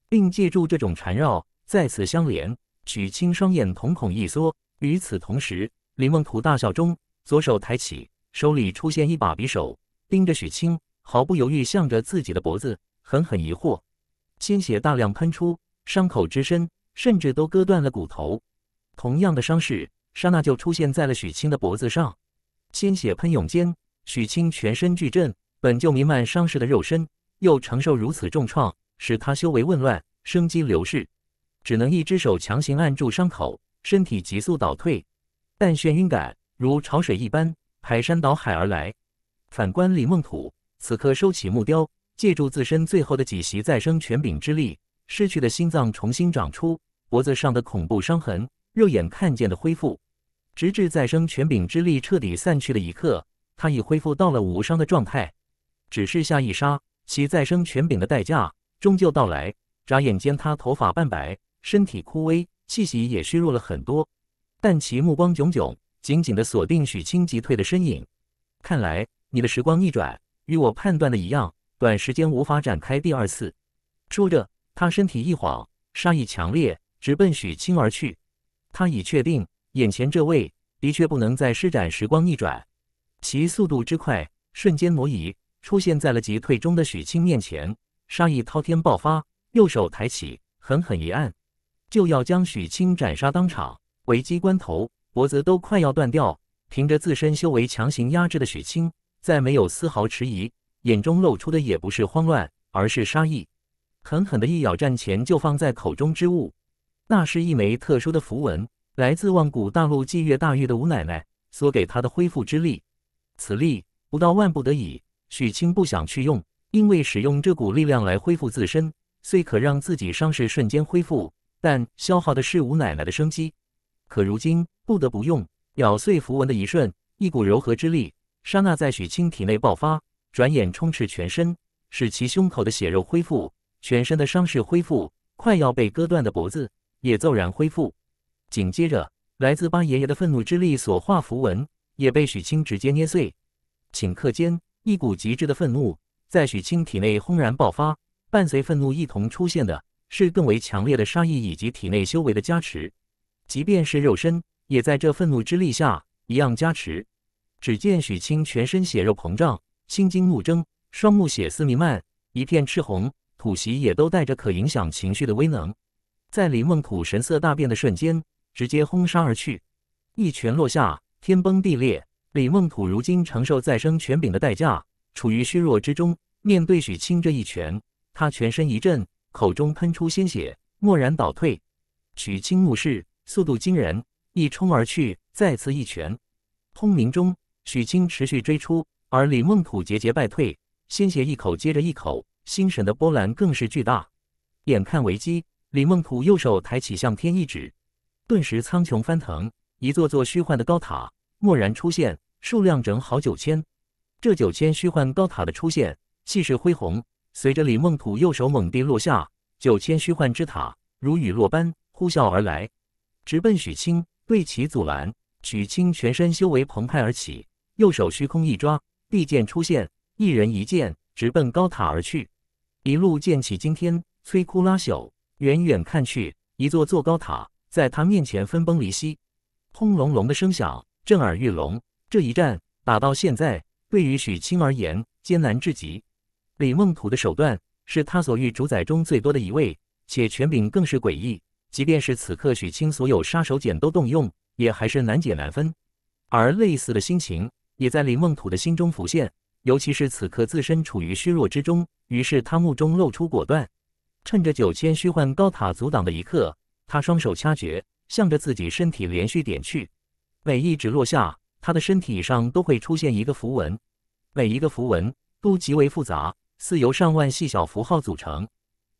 并借助这种缠绕再次相连。许清双眼瞳孔一缩，与此同时，李梦图大笑中，左手抬起，手里出现一把匕首，盯着许清，毫不犹豫，向着自己的脖子狠狠一霍，鲜血大量喷出，伤口之深，甚至都割断了骨头。同样的伤势，刹那就出现在了许清的脖子上，鲜血喷涌间，许清全身剧震，本就弥漫伤势的肉身，又承受如此重创，使他修为紊乱，生机流逝。只能一只手强行按住伤口，身体急速倒退，但眩晕感如潮水一般排山倒海而来。反观李梦土，此刻收起木雕，借助自身最后的几席再生权柄之力，失去的心脏重新长出，脖子上的恐怖伤痕，肉眼看见的恢复，直至再生权柄之力彻底散去的一刻，他已恢复到了无伤的状态。只是下一杀，其再生权柄的代价终究到来，眨眼间他头发半白。身体枯萎，气息也虚弱了很多，但其目光炯炯，紧紧的锁定许清急退的身影。看来你的时光逆转与我判断的一样，短时间无法展开第二次。说着，他身体一晃，杀意强烈，直奔许清而去。他已确定眼前这位的确不能再施展时光逆转，其速度之快，瞬间挪移，出现在了急退中的许清面前，杀意滔天爆发，右手抬起，狠狠一按。就要将许清斩杀当场，危机关头，脖子都快要断掉。凭着自身修为强行压制的许清，再没有丝毫迟疑，眼中露出的也不是慌乱，而是杀意。狠狠的一咬，战前就放在口中之物，那是一枚特殊的符文，来自万古大陆祭月大域的吴奶奶所给他的恢复之力。此力不到万不得已，许清不想去用，因为使用这股力量来恢复自身，虽可让自己伤势瞬间恢复。但消耗的是吴奶奶的生机，可如今不得不用咬碎符文的一瞬，一股柔和之力刹那在许清体内爆发，转眼充斥全身，使其胸口的血肉恢复，全身的伤势恢复，快要被割断的脖子也骤然恢复。紧接着，来自八爷爷的愤怒之力所化符文也被许清直接捏碎，顷刻间，一股极致的愤怒在许清体内轰然爆发，伴随愤怒一同出现的。是更为强烈的杀意以及体内修为的加持，即便是肉身也在这愤怒之力下一样加持。只见许清全身血肉膨胀，心惊怒睁，双目血丝弥漫，一片赤红，吐息也都带着可影响情绪的威能。在李梦土神色大变的瞬间，直接轰杀而去，一拳落下，天崩地裂。李梦土如今承受再生权柄的代价，处于虚弱之中，面对许清这一拳，他全身一震。口中喷出鲜血，蓦然倒退。许清怒视，速度惊人，一冲而去。再次一拳，轰鸣中，许清持续追出，而李梦土节节败退，鲜血一口接着一口，心神的波澜更是巨大。眼看危机，李梦土右手抬起，向天一指，顿时苍穹翻腾，一座座虚幻的高塔蓦然出现，数量整好九千。这九千虚幻高塔的出现，气势恢宏。随着李梦土右手猛地落下，九千虚幻之塔如雨落般呼啸而来，直奔许清，对其阻拦。许清全身修为澎湃而起，右手虚空一抓，利剑出现，一人一剑直奔高塔而去，一路剑起惊天，摧枯拉朽。远远看去，一座座高塔在他面前分崩离析，轰隆隆的声响震耳欲聋。这一战打到现在，对于许清而言艰难至极。李梦土的手段是他所遇主宰中最多的一位，且权柄更是诡异。即便是此刻许清所有杀手锏都动用，也还是难解难分。而类似的心情也在李梦土的心中浮现，尤其是此刻自身处于虚弱之中，于是他目中露出果断，趁着九千虚幻高塔阻挡的一刻，他双手掐诀，向着自己身体连续点去。每一指落下，他的身体上都会出现一个符文，每一个符文都极为复杂。似由上万细小符号组成，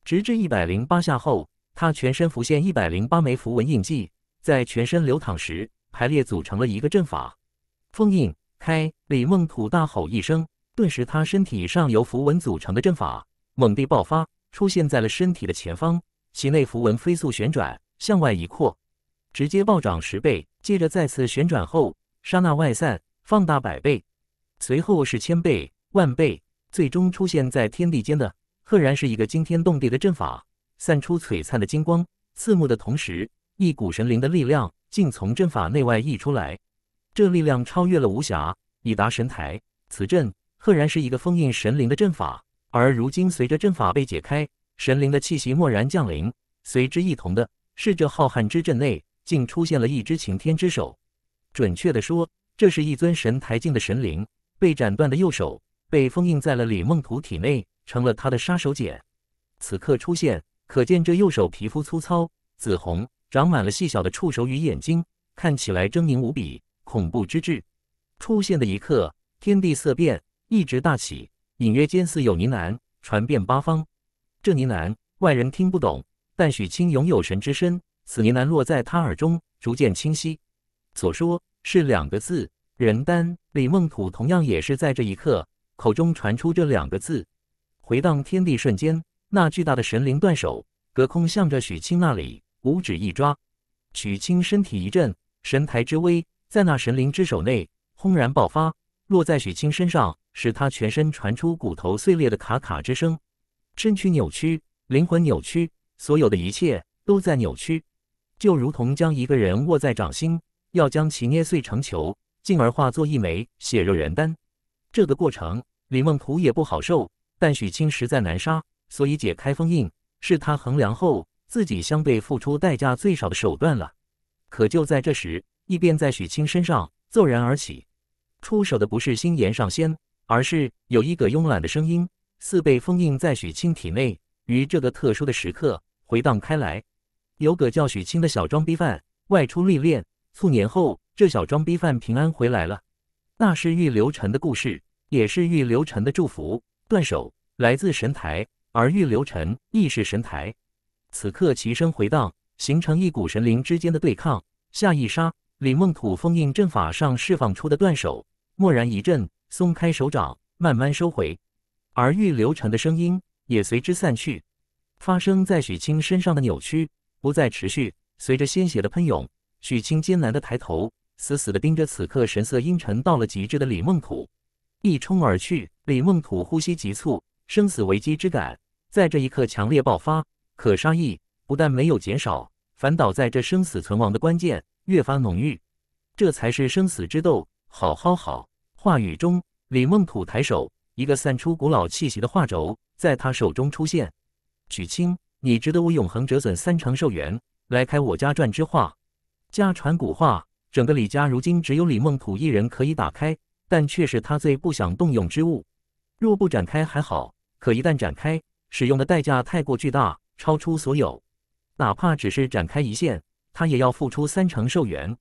直至一百零八下后，他全身浮现一百零八枚符文印记，在全身流淌时排列组成了一个阵法封印。开！李梦土大吼一声，顿时他身体上由符文组成的阵法猛地爆发，出现在了身体的前方。其内符文飞速旋转，向外一扩，直接暴涨十倍。接着再次旋转后，刹那外散，放大百倍，随后是千倍、万倍。最终出现在天地间的，赫然是一个惊天动地的阵法，散出璀璨的金光，刺目的同时，一股神灵的力量竟从阵法内外溢出来。这力量超越了无暇，已达神台。此阵赫然是一个封印神灵的阵法，而如今随着阵法被解开，神灵的气息蓦然降临，随之一同的是这浩瀚之阵内竟出现了一只擎天之手。准确的说，这是一尊神台境的神灵被斩断的右手。被封印在了李梦土体内，成了他的杀手锏。此刻出现，可见这右手皮肤粗糙、紫红，长满了细小的触手与眼睛，看起来狰狞无比，恐怖之至。出现的一刻，天地色变，一直大起，隐约间似有呢喃，传遍八方。这呢喃外人听不懂，但许清拥有神之身，此呢喃落在他耳中，逐渐清晰。所说是两个字：人丹。李梦土同样也是在这一刻。口中传出这两个字，回荡天地。瞬间，那巨大的神灵断手隔空向着许清那里，五指一抓，许清身体一震，神台之威在那神灵之手内轰然爆发，落在许清身上，使他全身传出骨头碎裂的咔咔之声，身躯扭曲，灵魂扭曲，所有的一切都在扭曲，就如同将一个人握在掌心，要将其捏碎成球，进而化作一枚血肉人丹。这个过程。李梦图也不好受，但许清实在难杀，所以解开封印是他衡量后自己相对付出代价最少的手段了。可就在这时，异变在许清身上骤然而起，出手的不是星岩上仙，而是有一个慵懒的声音，似被封印在许清体内，于这个特殊的时刻回荡开来。有个叫许清的小装逼犯外出历练，数年后，这小装逼犯平安回来了。那是玉流尘的故事。也是玉流尘的祝福，断手来自神台，而玉流尘亦是神台。此刻齐声回荡，形成一股神灵之间的对抗。下一刹，李梦土封印阵法上释放出的断手蓦然一震，松开手掌，慢慢收回，而玉流尘的声音也随之散去。发生在许清身上的扭曲不再持续，随着鲜血的喷涌，许清艰难的抬头，死死地盯着此刻神色阴沉到了极致的李梦土。一冲而去，李梦土呼吸急促，生死危机之感在这一刻强烈爆发。可杀意不但没有减少，反倒在这生死存亡的关键越发浓郁。这才是生死之斗。好好好，话语中，李梦土抬手，一个散出古老气息的画轴在他手中出现。许清，你值得我永恒折损三成寿元来开我家传之画。家传古画，整个李家如今只有李梦土一人可以打开。但却是他最不想动用之物，若不展开还好，可一旦展开，使用的代价太过巨大，超出所有。哪怕只是展开一线，他也要付出三成寿元。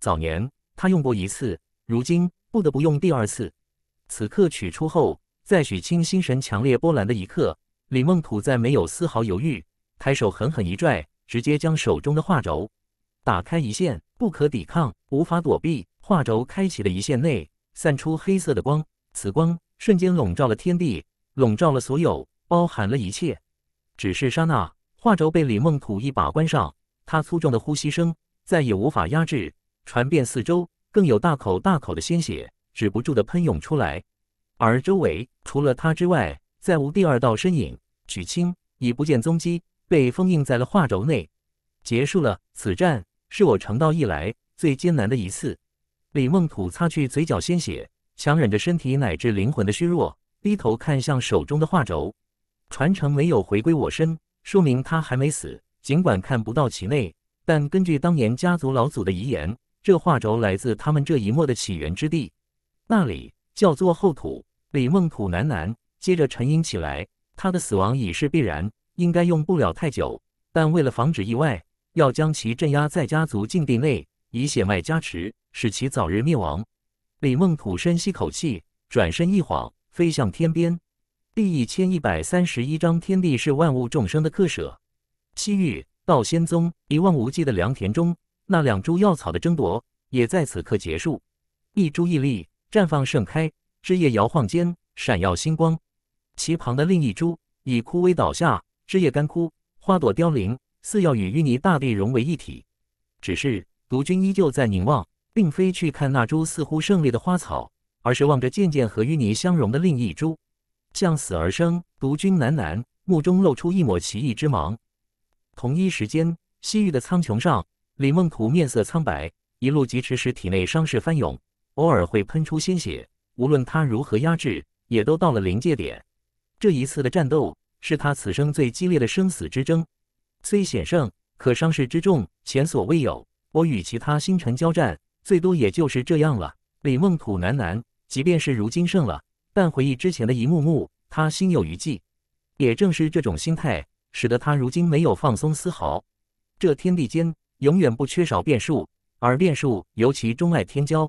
早年他用过一次，如今不得不用第二次。此刻取出后，在许清心神强烈波澜的一刻，李梦土再没有丝毫犹豫，抬手狠狠一拽，直接将手中的画轴打开一线，不可抵抗，无法躲避。画轴开启的一线内。散出黑色的光，此光瞬间笼罩了天地，笼罩了所有，包含了一切。只是刹那，画轴被李梦吐一把关上，他粗壮的呼吸声再也无法压制，传遍四周，更有大口大口的鲜血止不住的喷涌出来。而周围除了他之外，再无第二道身影。许清已不见踪迹，被封印在了画轴内。结束了此战，是我成道以来最艰难的一次。李梦土擦去嘴角鲜血，强忍着身体乃至灵魂的虚弱，低头看向手中的画轴。传承没有回归我身，说明他还没死。尽管看不到其内，但根据当年家族老祖的遗言，这画轴来自他们这一脉的起源之地，那里叫做后土。李梦土喃喃，接着沉吟起来。他的死亡已是必然，应该用不了太久。但为了防止意外，要将其镇压在家族禁地内。以血脉加持，使其早日灭亡。李梦土深吸口气，转身一晃，飞向天边。第一千一百三十一章：天地是万物众生的客舍。西域道仙宗，一望无际的良田中，那两株药草的争夺也在此刻结束。一株屹立，绽放盛开，枝叶摇晃间闪耀星光；其旁的另一株已枯萎倒下，枝叶干枯，花朵凋零，似要与淤泥大地融为一体。只是。毒君依旧在凝望，并非去看那株似乎胜利的花草，而是望着渐渐和淤泥相融的另一株，向死而生。毒君喃喃，目中露出一抹奇异之芒。同一时间，西域的苍穹上，李梦图面色苍白，一路疾驰时体内伤势翻涌，偶尔会喷出鲜血。无论他如何压制，也都到了临界点。这一次的战斗是他此生最激烈的生死之争，虽险胜，可伤势之重前所未有。我与其他星辰交战，最多也就是这样了。李梦土喃喃，即便是如今胜了，但回忆之前的一幕幕，他心有余悸。也正是这种心态，使得他如今没有放松丝毫。这天地间永远不缺少变数，而变数尤其中爱天骄。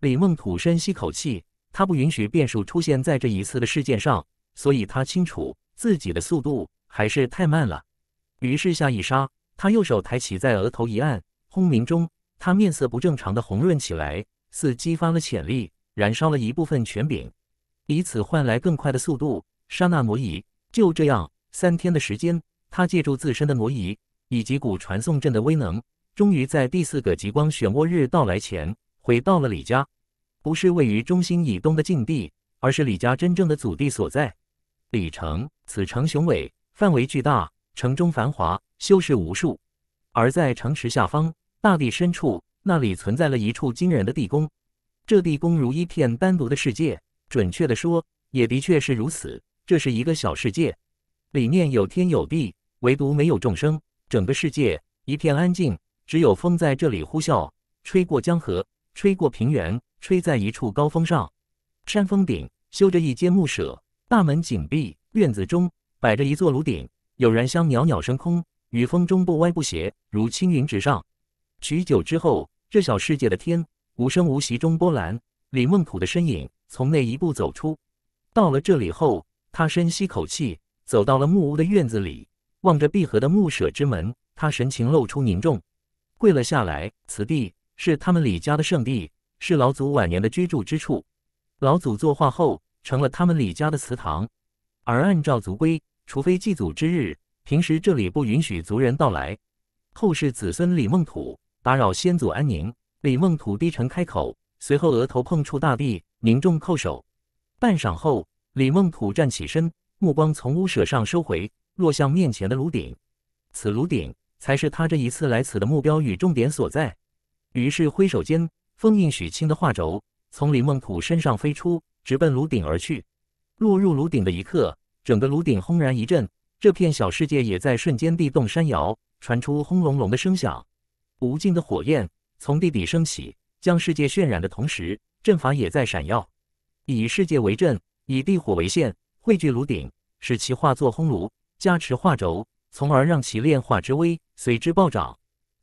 李梦土深吸口气，他不允许变数出现在这一次的事件上，所以他清楚自己的速度还是太慢了。于是下一杀，他右手抬起，在额头一按。轰鸣中，他面色不正常的红润起来，似激发了潜力，燃烧了一部分权柄，以此换来更快的速度。刹那挪移，就这样，三天的时间，他借助自身的挪移以及古传送阵的威能，终于在第四个极光漩涡日到来前，回到了李家。不是位于中心以东的禁地，而是李家真正的祖地所在——李城。此城雄伟，范围巨大，城中繁华，修士无数。而在城池下方。大地深处，那里存在了一处惊人的地宫。这地宫如一片单独的世界，准确的说，也的确是如此。这是一个小世界，里面有天有地，唯独没有众生。整个世界一片安静，只有风在这里呼啸，吹过江河，吹过平原，吹在一处高峰上。山峰顶修着一间木舍，大门紧闭，院子中摆着一座炉鼎，有燃香袅袅升空，与风中不歪不斜，如青云直上。许久之后，这小世界的天无声无息中波澜，李梦土的身影从内一步走出。到了这里后，他深吸口气，走到了木屋的院子里，望着闭合的木舍之门，他神情露出凝重，跪了下来。此地是他们李家的圣地，是老祖晚年的居住之处。老祖作画后，成了他们李家的祠堂。而按照族规，除非祭祖之日，平时这里不允许族人到来。后世子孙李梦土。打扰先祖安宁，李梦土低沉开口，随后额头碰触大地，凝重叩首。半晌后，李梦土站起身，目光从屋舍上收回，落向面前的炉鼎。此炉鼎才是他这一次来此的目标与重点所在。于是挥手间，封印许清的画轴从李梦土身上飞出，直奔炉鼎而去。落入炉鼎的一刻，整个炉鼎轰然一震，这片小世界也在瞬间地动山摇，传出轰隆隆的声响。无尽的火焰从地底升起，将世界渲染的同时，阵法也在闪耀。以世界为阵，以地火为线，汇聚炉鼎，使其化作烘炉，加持化轴，从而让其炼化之威随之暴涨。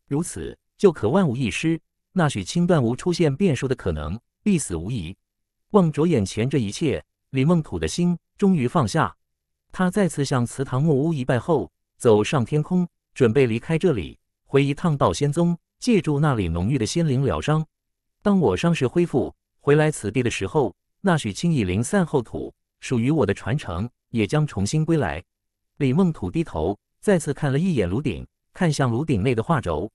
如此，就可万无一失，那许青断无出现变数的可能，必死无疑。望着眼前这一切，李梦土的心终于放下。他再次向祠堂木屋一拜后，走上天空，准备离开这里。为一趟到仙宗，借助那里浓郁的仙灵疗伤。当我伤势恢复，回来此地的时候，那许清衣灵散后土，属于我的传承也将重新归来。李梦土低头，再次看了一眼炉顶，看向炉顶内的画轴。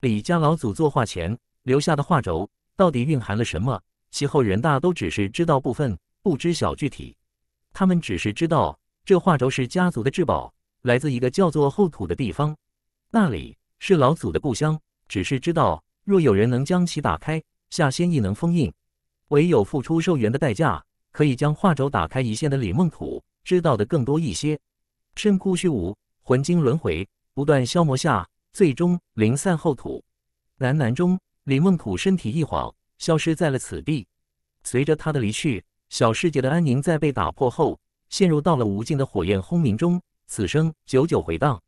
李家老祖作画前留下的画轴，到底蕴含了什么？其后人大都只是知道部分，不知晓具体。他们只是知道这画轴是家族的至宝，来自一个叫做后土的地方，那里。是老祖的故乡，只是知道，若有人能将其打开，下仙亦能封印。唯有付出寿元的代价，可以将画轴打开一线的李梦土，知道的更多一些。身枯虚无，魂经轮回，不断消磨下，最终灵散后土。喃喃中，李梦土身体一晃，消失在了此地。随着他的离去，小世界的安宁在被打破后，陷入到了无尽的火焰轰鸣中，此声久久回荡。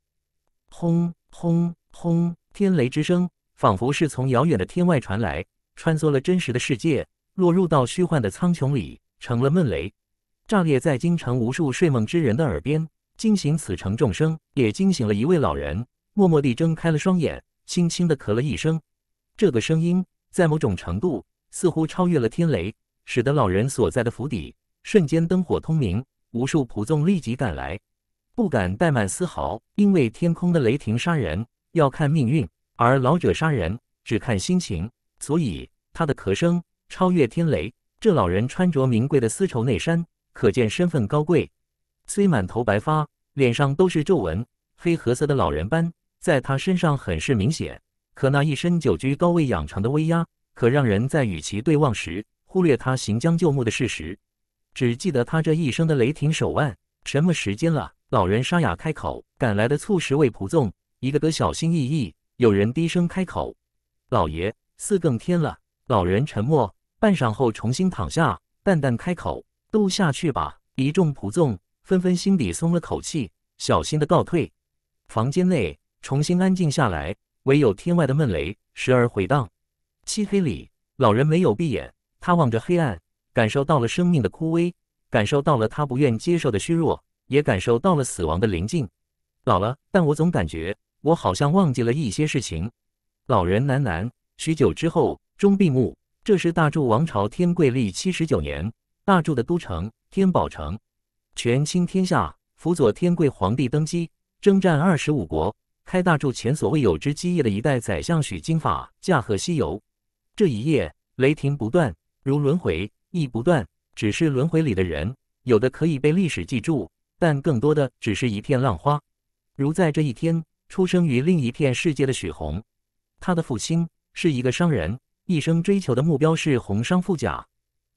轰轰。轰！天雷之声仿佛是从遥远的天外传来，穿梭了真实的世界，落入到虚幻的苍穹里，成了闷雷，炸裂在京城无数睡梦之人的耳边，惊醒此城众生，也惊醒了一位老人，默默地睁开了双眼，轻轻地咳了一声。这个声音在某种程度似乎超越了天雷，使得老人所在的府邸瞬间灯火通明，无数仆众立即赶来，不敢怠慢丝毫，因为天空的雷霆杀人。要看命运，而老者杀人只看心情，所以他的咳声超越天雷。这老人穿着名贵的丝绸内衫，可见身份高贵。虽满头白发，脸上都是皱纹，黑褐色的老人斑在他身上很是明显。可那一身久居高位养成的威压，可让人在与其对望时忽略他行将就木的事实，只记得他这一生的雷霆手腕。什么时间了？老人沙哑开口。赶来的促使为仆纵。一个个小心翼翼，有人低声开口：“老爷，四更天了。”老人沉默半晌后，重新躺下，淡淡开口：“都下去吧。”一众仆众纷纷心底松了口气，小心的告退。房间内重新安静下来，唯有天外的闷雷时而回荡。漆黑里，老人没有闭眼，他望着黑暗，感受到了生命的枯萎，感受到了他不愿接受的虚弱，也感受到了死亡的临近。老了，但我总感觉。我好像忘记了一些事情，老人喃喃。许久之后，终闭目。这是大柱王朝天贵历七十九年，大柱的都城天宝城。权倾天下，辅佐天贵皇帝登基，征战二十五国，开大柱前所未有之基业的一代宰相许金法驾鹤西游。这一夜，雷霆不断，如轮回亦不断。只是轮回里的人，有的可以被历史记住，但更多的只是一片浪花。如在这一天。出生于另一片世界的许宏，他的父亲是一个商人，一生追求的目标是红商富甲。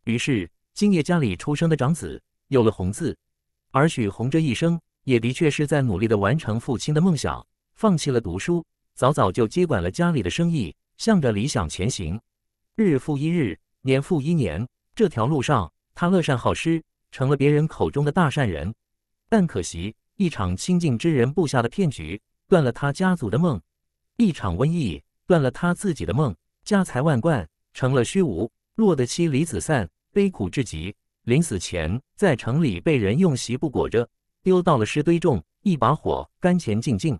于是，今夜家里出生的长子有了“红”字。而许宏这一生也的确是在努力地完成父亲的梦想，放弃了读书，早早就接管了家里的生意，向着理想前行。日复一日，年复一年，这条路上，他乐善好施，成了别人口中的大善人。但可惜，一场亲近之人布下的骗局。断了他家族的梦，一场瘟疫断了他自己的梦，家财万贯成了虚无，落得妻离子散，悲苦至极。临死前，在城里被人用席布裹着，丢到了尸堆中，一把火，干前净净。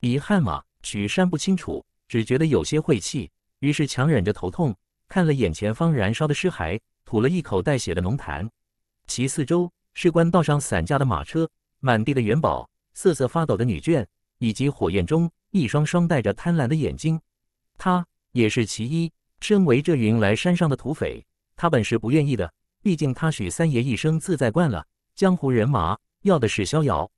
遗憾嘛，许山不清楚，只觉得有些晦气，于是强忍着头痛，看了眼前方燃烧的尸骸，吐了一口带血的浓痰。其四周是官道上散架的马车，满地的元宝，瑟瑟发抖的女眷。以及火焰中一双双带着贪婪的眼睛，他也是其一。身为这云来山上的土匪，他本是不愿意的。毕竟他许三爷一生自在惯了，江湖人马要的是逍遥，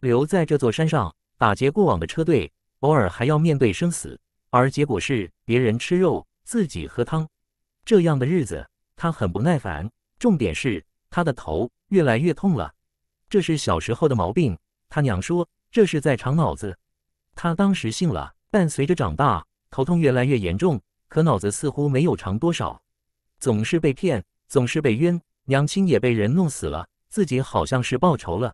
留在这座山上打劫过往的车队，偶尔还要面对生死，而结果是别人吃肉，自己喝汤。这样的日子，他很不耐烦。重点是他的头越来越痛了，这是小时候的毛病。他娘说。这是在长脑子，他当时信了，但随着长大，头痛越来越严重，可脑子似乎没有长多少，总是被骗，总是被冤，娘亲也被人弄死了，自己好像是报仇了，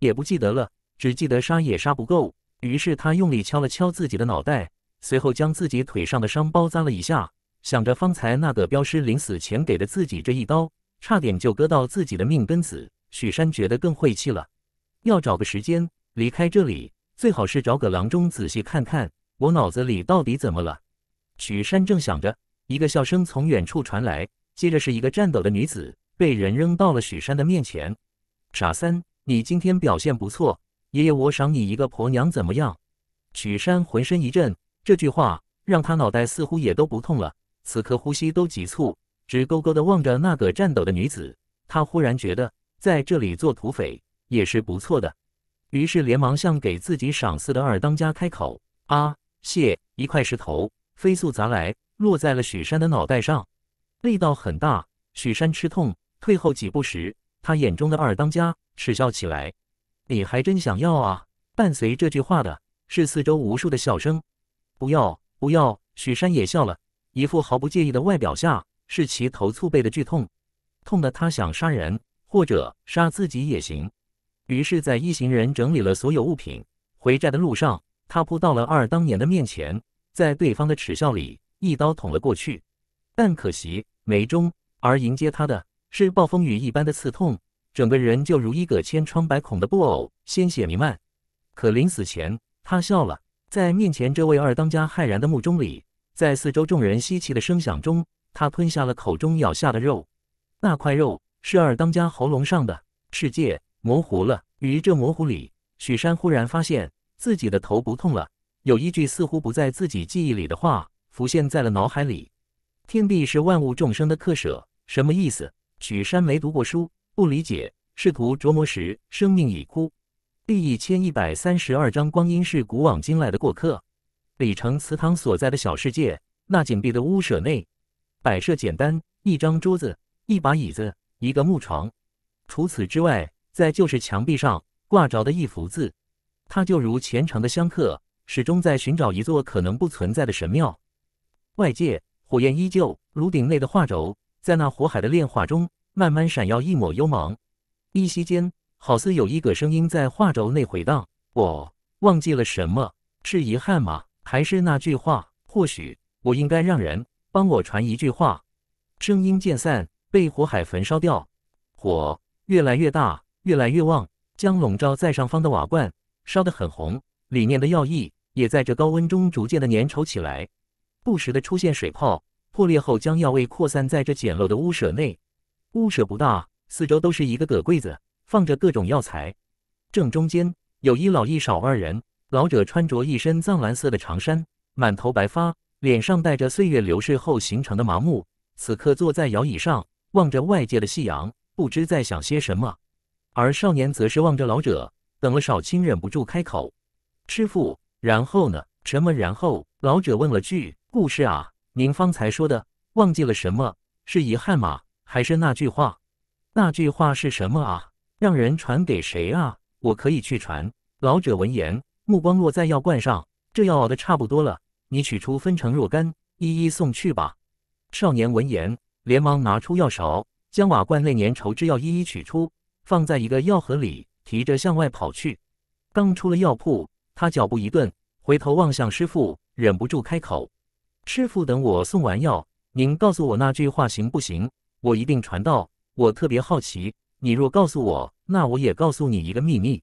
也不记得了，只记得杀也杀不够。于是他用力敲了敲自己的脑袋，随后将自己腿上的伤包扎了一下，想着方才那个镖师临死前给的自己这一刀，差点就割到自己的命根子，许山觉得更晦气了，要找个时间。离开这里，最好是找个郎中仔细看看我脑子里到底怎么了。许山正想着，一个笑声从远处传来，接着是一个颤抖的女子被人扔到了许山的面前。傻三，你今天表现不错，爷爷我赏你一个婆娘怎么样？许山浑身一震，这句话让他脑袋似乎也都不痛了，此刻呼吸都急促，直勾勾的望着那个颤抖的女子，他忽然觉得在这里做土匪也是不错的。于是连忙向给自己赏赐的二当家开口：“啊，谢！”一块石头飞速砸来，落在了许山的脑袋上，力道很大。许山吃痛，退后几步时，他眼中的二当家耻笑起来：“你还真想要啊？”伴随这句话的是四周无数的笑声。“不要，不要！”许山也笑了，一副毫不介意的外表下是其头粗背的剧痛，痛得他想杀人或者杀自己也行。于是，在一行人整理了所有物品回寨的路上，他扑到了二当年的面前，在对方的耻笑里，一刀捅了过去。但可惜没中，而迎接他的，是暴风雨一般的刺痛，整个人就如一个千疮百孔的布偶，鲜血弥漫。可临死前，他笑了，在面前这位二当家骇然的目中里，在四周众人稀奇的声响中，他吞下了口中咬下的肉。那块肉是二当家喉咙上的世界。模糊了。于这模糊里，许山忽然发现自己的头不痛了。有一句似乎不在自己记忆里的话浮现在了脑海里：“天地是万物众生的客舍。”什么意思？许山没读过书，不理解。试图琢磨时，生命已枯。第一千一百三十二章：光阴是古往今来的过客。李成祠堂所在的小世界，那紧闭的屋舍内，摆设简单：一张桌子，一把椅子，一个木床。除此之外。再就是墙壁上挂着的一幅字，它就如虔诚的香客，始终在寻找一座可能不存在的神庙。外界火焰依旧，炉顶内的画轴在那火海的炼化中，慢慢闪耀一抹幽芒。依稀间，好似有一个声音在画轴内回荡：“我忘记了什么？是遗憾吗？还是那句话？或许我应该让人帮我传一句话。”声音渐散，被火海焚烧掉。火越来越大。越来越旺，将笼罩在上方的瓦罐烧得很红，里面的药液也在这高温中逐渐的粘稠起来，不时的出现水泡，破裂后将药味扩散在这简陋的屋舍内。屋舍不大，四周都是一个个柜子，放着各种药材。正中间有一老一少二人，老者穿着一身藏蓝色的长衫，满头白发，脸上带着岁月流逝后形成的麻木，此刻坐在摇椅上，望着外界的夕阳，不知在想些什么。而少年则是望着老者，等了少顷，忍不住开口：“师傅，然后呢？什么然后？”老者问了句：“故事啊，您方才说的，忘记了什么？是遗憾吗？还是那句话？那句话是什么啊？让人传给谁啊？我可以去传。”老者闻言，目光落在药罐上：“这药熬的差不多了，你取出，分成若干，一一送去吧。”少年闻言，连忙拿出药勺，将瓦罐内粘稠之药一一取出。放在一个药盒里，提着向外跑去。刚出了药铺，他脚步一顿，回头望向师傅，忍不住开口：“师傅，等我送完药，您告诉我那句话行不行？我一定传道。我特别好奇，你若告诉我，那我也告诉你一个秘密。”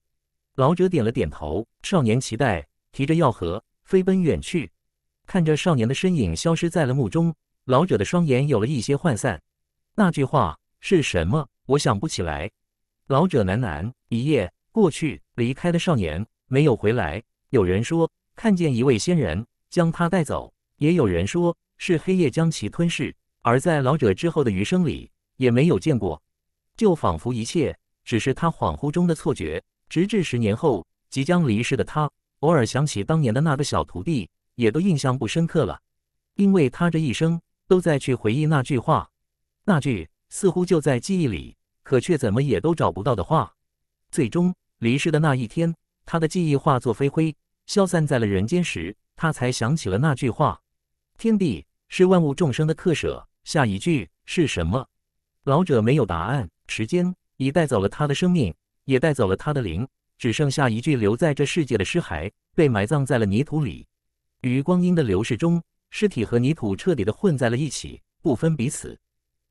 老者点了点头。少年期待提着药盒飞奔远去，看着少年的身影消失在了墓中，老者的双眼有了一些涣散。那句话是什么？我想不起来。老者喃喃：“一夜过去，离开的少年，没有回来。有人说看见一位仙人将他带走，也有人说是黑夜将其吞噬。而在老者之后的余生里，也没有见过。就仿佛一切只是他恍惚中的错觉。直至十年后，即将离世的他，偶尔想起当年的那个小徒弟，也都印象不深刻了，因为他这一生都在去回忆那句话，那句似乎就在记忆里。”可却怎么也都找不到的话，最终离世的那一天，他的记忆化作飞灰，消散在了人间时，他才想起了那句话：“天地是万物众生的客舍。”下一句是什么？老者没有答案。时间已带走了他的生命，也带走了他的灵，只剩下一具留在这世界的尸骸，被埋葬在了泥土里。于光阴的流逝中，尸体和泥土彻底的混在了一起，不分彼此。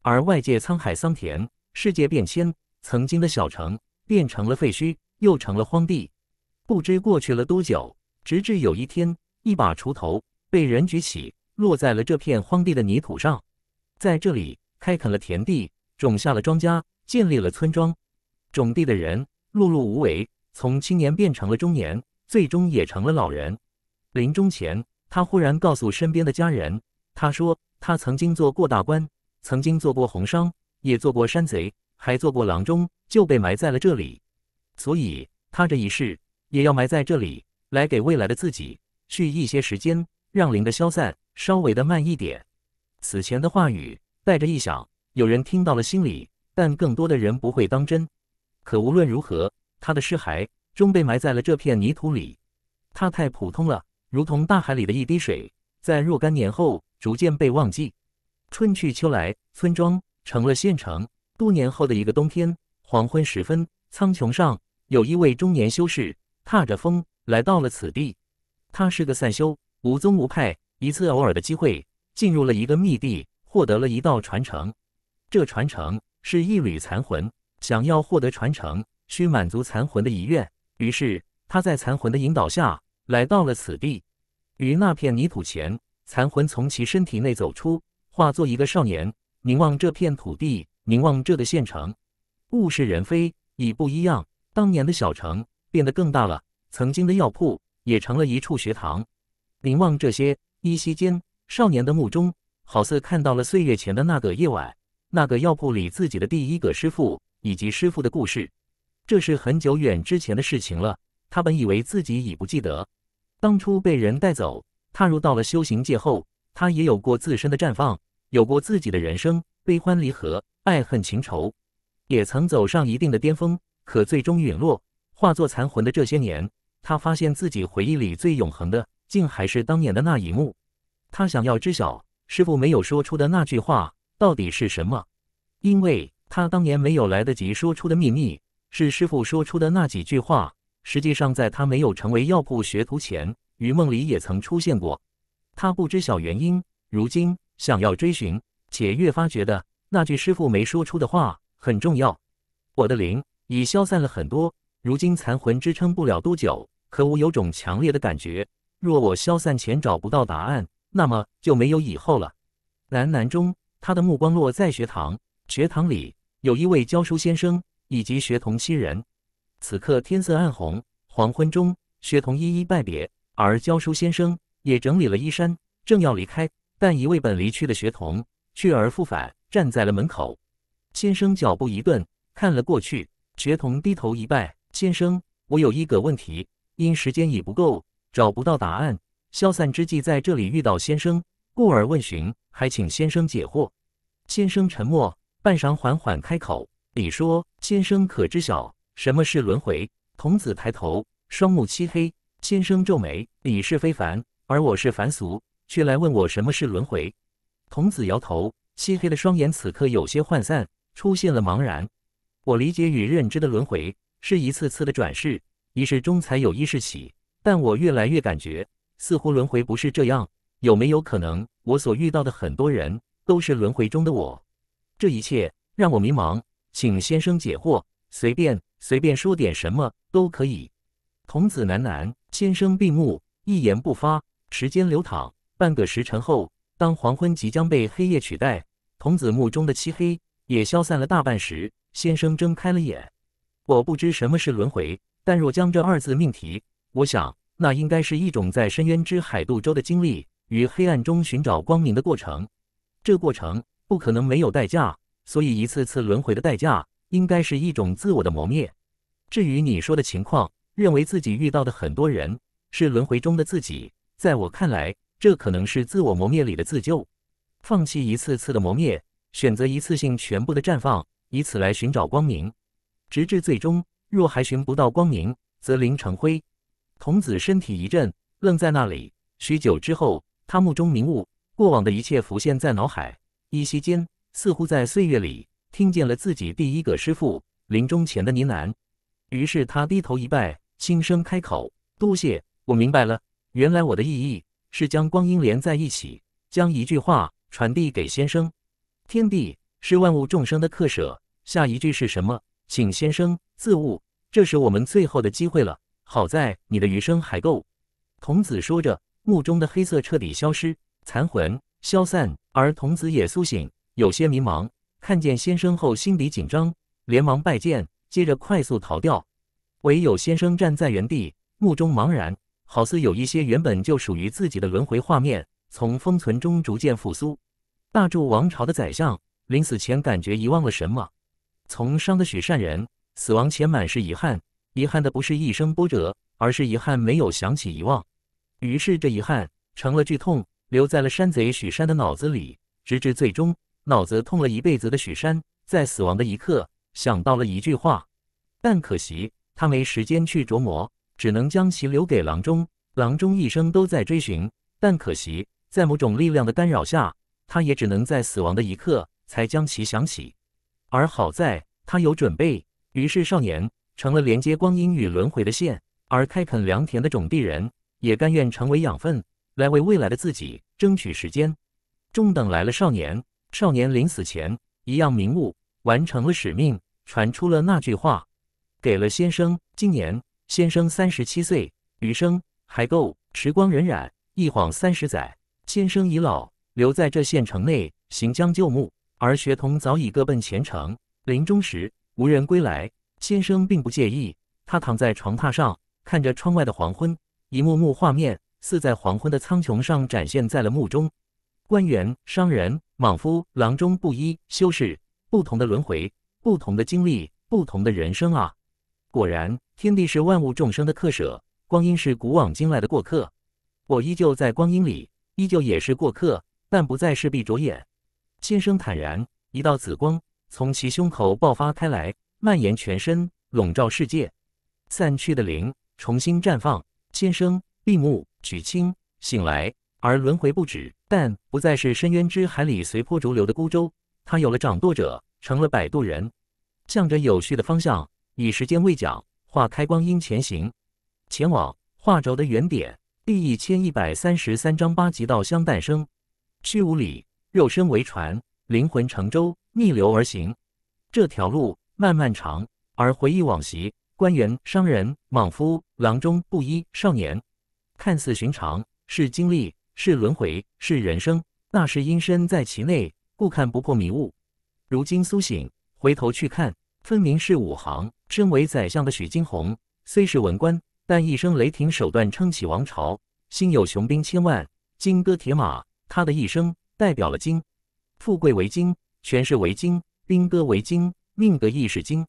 而外界沧海桑田。世界变迁，曾经的小城变成了废墟，又成了荒地。不知过去了多久，直至有一天，一把锄头被人举起，落在了这片荒地的泥土上，在这里开垦了田地，种下了庄稼，建立了村庄。种地的人碌碌无为，从青年变成了中年，最终也成了老人。临终前，他忽然告诉身边的家人，他说他曾经做过大官，曾经做过红商。也做过山贼，还做过郎中，就被埋在了这里。所以他这一世也要埋在这里，来给未来的自己蓄一些时间，让灵的消散稍微的慢一点。此前的话语带着臆想，有人听到了心里，但更多的人不会当真。可无论如何，他的尸骸终被埋在了这片泥土里。他太普通了，如同大海里的一滴水，在若干年后逐渐被忘记。春去秋来，村庄。成了县城。多年后的一个冬天，黄昏时分，苍穹上有一位中年修士踏着风来到了此地。他是个散修，无宗无派，一次偶尔的机会进入了一个密地，获得了一道传承。这传承是一缕残魂，想要获得传承，需满足残魂的遗愿。于是他在残魂的引导下来到了此地，于那片泥土前，残魂从其身体内走出，化作一个少年。凝望这片土地，凝望这的县城，物是人非，已不一样。当年的小城变得更大了，曾经的药铺也成了一处学堂。凝望这些，依稀间，少年的目中好似看到了岁月前的那个夜晚，那个药铺里自己的第一个师傅以及师傅的故事。这是很久远之前的事情了。他本以为自己已不记得，当初被人带走，踏入到了修行界后，他也有过自身的绽放。有过自己的人生，悲欢离合，爱恨情仇，也曾走上一定的巅峰，可最终陨落，化作残魂的这些年，他发现自己回忆里最永恒的，竟还是当年的那一幕。他想要知晓师傅没有说出的那句话到底是什么，因为他当年没有来得及说出的秘密，是师傅说出的那几句话，实际上在他没有成为药铺学徒前，于梦里也曾出现过。他不知晓原因，如今。想要追寻，且越发觉得那句师傅没说出的话很重要。我的灵已消散了很多，如今残魂支撑不了多久。可我有种强烈的感觉，若我消散前找不到答案，那么就没有以后了。喃喃中，他的目光落在学堂，学堂里有一位教书先生以及学童七人。此刻天色暗红，黄昏中，学童一一拜别，而教书先生也整理了衣衫，正要离开。但一位本离去的学童去而复返，站在了门口。先生脚步一顿，看了过去。学童低头一拜：“先生，我有一个问题，因时间已不够，找不到答案。消散之际，在这里遇到先生，故而问询，还请先生解惑。”先生沉默半晌，缓缓开口：“你说，先生可知晓什么是轮回？”童子抬头，双目漆黑。先生皱眉：“你是非凡，而我是凡俗。”却来问我什么是轮回？童子摇头，漆黑的双眼此刻有些涣散，出现了茫然。我理解与认知的轮回是一次次的转世，一世终才有一世起。但我越来越感觉，似乎轮回不是这样。有没有可能，我所遇到的很多人都是轮回中的我？这一切让我迷茫，请先生解惑。随便，随便说点什么都可以。童子喃喃，先生闭目，一言不发。时间流淌。半个时辰后，当黄昏即将被黑夜取代，童子墓中的漆黑也消散了大半时，先生睁开了眼。我不知什么是轮回，但若将这二字命题，我想那应该是一种在深渊之海渡舟的经历，与黑暗中寻找光明的过程。这过程不可能没有代价，所以一次次轮回的代价，应该是一种自我的磨灭。至于你说的情况，认为自己遇到的很多人是轮回中的自己，在我看来。这可能是自我磨灭里的自救，放弃一次次的磨灭，选择一次性全部的绽放，以此来寻找光明。直至最终，若还寻不到光明，则灵成灰。童子身体一震，愣在那里。许久之后，他目中明悟，过往的一切浮现在脑海，依稀间似乎在岁月里听见了自己第一个师父临终前的呢喃。于是他低头一拜，轻声开口：“多谢，我明白了，原来我的意义。”是将光阴连在一起，将一句话传递给先生。天地是万物众生的客舍，下一句是什么？请先生自悟。这是我们最后的机会了。好在你的余生还够。童子说着，目中的黑色彻底消失，残魂消散，而童子也苏醒，有些迷茫。看见先生后，心底紧张，连忙拜见，接着快速逃掉。唯有先生站在原地，目中茫然。好似有一些原本就属于自己的轮回画面，从封存中逐渐复苏。大柱王朝的宰相临死前感觉遗忘了什么。从商的许善人死亡前满是遗憾，遗憾的不是一生波折，而是遗憾没有想起遗忘。于是这遗憾成了剧痛，留在了山贼许山的脑子里。直至最终，脑子痛了一辈子的许山，在死亡的一刻想到了一句话，但可惜他没时间去琢磨。只能将其留给郎中，郎中一生都在追寻，但可惜，在某种力量的干扰下，他也只能在死亡的一刻才将其想起。而好在他有准备，于是少年成了连接光阴与轮回的线，而开垦良田的种地人也甘愿成为养分，来为未来的自己争取时间。终等来了少年，少年临死前一样明悟，完成了使命，传出了那句话，给了先生今年。先生三十七岁，余生还够。时光荏苒，一晃三十载，先生已老，留在这县城内行将就木，而学童早已各奔前程。临终时，无人归来。先生并不介意，他躺在床榻上，看着窗外的黄昏，一幕幕画面似在黄昏的苍穹上展现在了墓中：官员、商人、莽夫、郎中、布衣、修士，不同的轮回，不同的经历，不同的人生啊。果然，天地是万物众生的客舍，光阴是古往今来的过客。我依旧在光阴里，依旧也是过客，但不再是闭着眼。先生坦然，一道紫光从其胸口爆发开来，蔓延全身，笼罩世界。散去的灵重新绽放。先生闭目举清醒来，而轮回不止，但不再是深渊之海里随波逐流的孤舟。他有了掌舵者，成了摆渡人，向着有序的方向。以时间为桨，划开光阴前行，前往画轴的原点。第一千一百三十三章八极道相诞生。虚无里，肉身为船，灵魂乘舟，逆流而行。这条路漫漫长，而回忆往昔，官员、商人、莽夫、郎中、布衣、少年，看似寻常，是经历，是轮回，是人生。那是因身在其内，故看不破迷雾。如今苏醒，回头去看，分明是五行。身为宰相的许金鸿，虽是文官，但一生雷霆手段撑起王朝，心有雄兵千万，金戈铁马。他的一生代表了金，富贵为金，权势为金，兵戈为金，命格亦是金。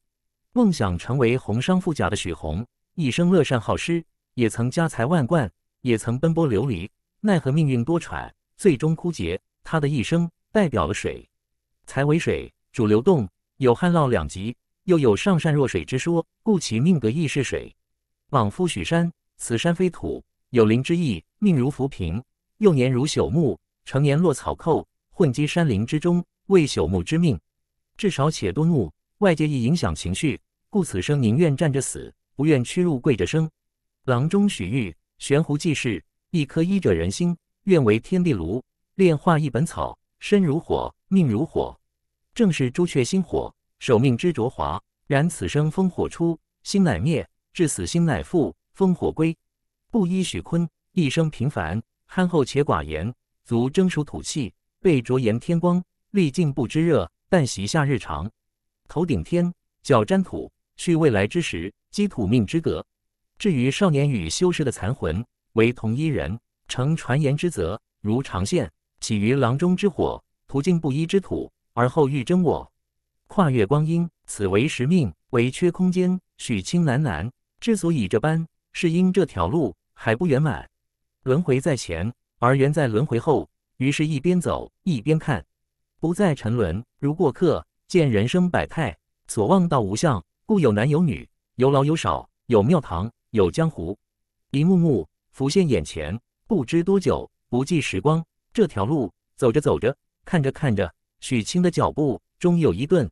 梦想成为红商富贾的许宏，一生乐善好施，也曾家财万贯，也曾奔波流离，奈何命运多舛，最终枯竭。他的一生代表了水，财为水，主流动，有旱涝两极。又有上善若水之说，故其命格亦是水。莽夫许山，此山非土，有灵之意，命如浮萍。幼年如朽木，成年落草寇，混迹山林之中，为朽木之命。至少且多怒，外界亦影响情绪，故此生宁愿站着死，不愿屈辱跪着生。郎中许玉，悬壶济世，一颗医者仁心，愿为天地炉，炼化一本草，身如火，命如火，正是朱雀心火。守命之浊华，然此生烽火出，心乃灭；至死心乃复，烽火归。布衣许坤，一生平凡，憨厚且寡言，足蒸暑土气，被灼炎天光，历尽不知热，但习夏日长。头顶天，脚沾土，去未来之时，积土命之格。至于少年与修士的残魂为同一人，承传言之责，如长线起于郎中之火，途径布衣之土，而后遇真我。跨越光阴，此为时命；为缺空间，许清喃喃。之所以这般，是因这条路还不圆满。轮回在前，而缘在轮回后。于是，一边走，一边看，不再沉沦，如过客，见人生百态。所望道无相，故有男有女，有老有少，有庙堂，有江湖。一幕幕浮现眼前，不知多久，不计时光。这条路走着走着，看着看着，许清的脚步终有一顿。